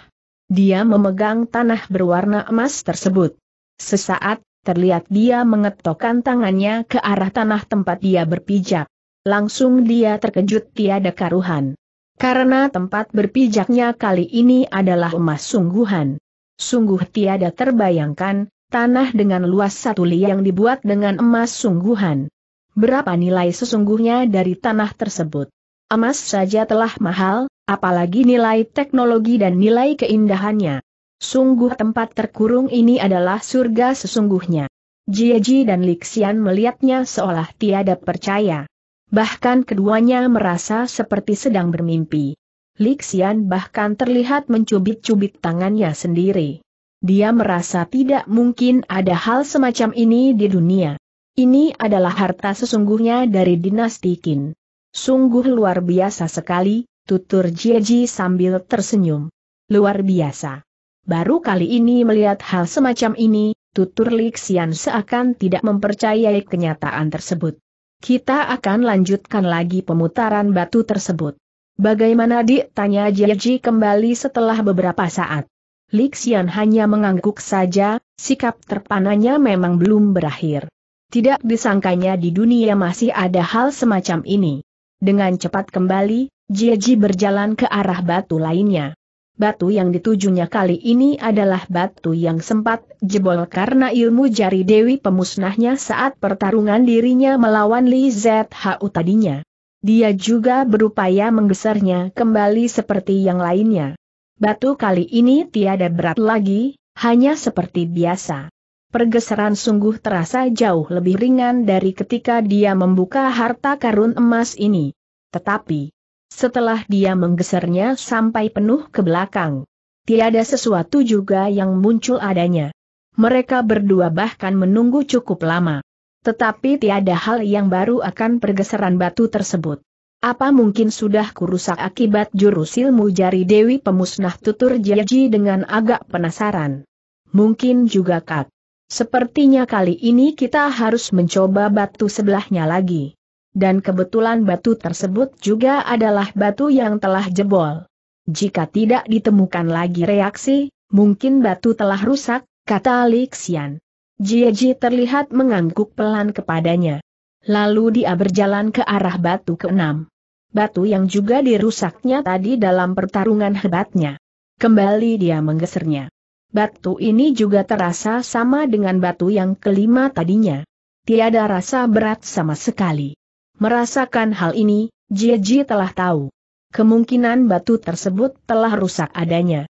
Dia memegang tanah berwarna emas tersebut. Sesaat, terlihat dia mengetokkan tangannya ke arah tanah tempat dia berpijak. Langsung dia terkejut tiada karuhan. Karena tempat berpijaknya kali ini adalah emas sungguhan. Sungguh tiada terbayangkan, tanah dengan luas satu liang dibuat dengan emas sungguhan. Berapa nilai sesungguhnya dari tanah tersebut? Emas saja telah mahal, apalagi nilai teknologi dan nilai keindahannya. Sungguh tempat terkurung ini adalah surga sesungguhnya. Jieji dan Lixian melihatnya seolah tiada percaya. Bahkan keduanya merasa seperti sedang bermimpi. Lixian bahkan terlihat mencubit-cubit tangannya sendiri. Dia merasa tidak mungkin ada hal semacam ini di dunia. Ini adalah harta sesungguhnya dari dinasti Qin. Sungguh luar biasa sekali, tutur Jieji sambil tersenyum. Luar biasa. Baru kali ini melihat hal semacam ini, tutur Lixian seakan tidak mempercayai kenyataan tersebut. Kita akan lanjutkan lagi pemutaran batu tersebut. Bagaimana dik? Tanya Jieji kembali setelah beberapa saat. Lixian hanya mengangguk saja, sikap terpananya memang belum berakhir. Tidak disangkanya di dunia masih ada hal semacam ini. Dengan cepat kembali, Jieji berjalan ke arah batu lainnya. Batu yang ditujunya kali ini adalah batu yang sempat jebol karena ilmu jari Dewi pemusnahnya saat pertarungan dirinya melawan Li Zhu tadinya. Dia juga berupaya menggesernya kembali seperti yang lainnya. Batu kali ini tiada berat lagi, hanya seperti biasa. Pergeseran sungguh terasa jauh lebih ringan dari ketika dia membuka harta karun emas ini. Tetapi, setelah dia menggesernya sampai penuh ke belakang, tiada sesuatu juga yang muncul adanya. Mereka berdua bahkan menunggu cukup lama. Tetapi tiada hal yang baru akan pergeseran batu tersebut. Apa mungkin sudah kurusak akibat jurus ilmu jari Dewi Pemusnah tutur Jaji dengan agak penasaran. Mungkin juga kak. Sepertinya kali ini kita harus mencoba batu sebelahnya lagi. Dan kebetulan batu tersebut juga adalah batu yang telah jebol. Jika tidak ditemukan lagi reaksi, mungkin batu telah rusak, kata Lixian. Jieji terlihat mengangguk pelan kepadanya. Lalu dia berjalan ke arah batu keenam. Batu yang juga dirusaknya tadi dalam pertarungan hebatnya. Kembali dia menggesernya. Batu ini juga terasa sama dengan batu yang kelima tadinya. Tiada rasa berat sama sekali. Merasakan hal ini, Jieji telah tahu. Kemungkinan batu tersebut telah rusak adanya.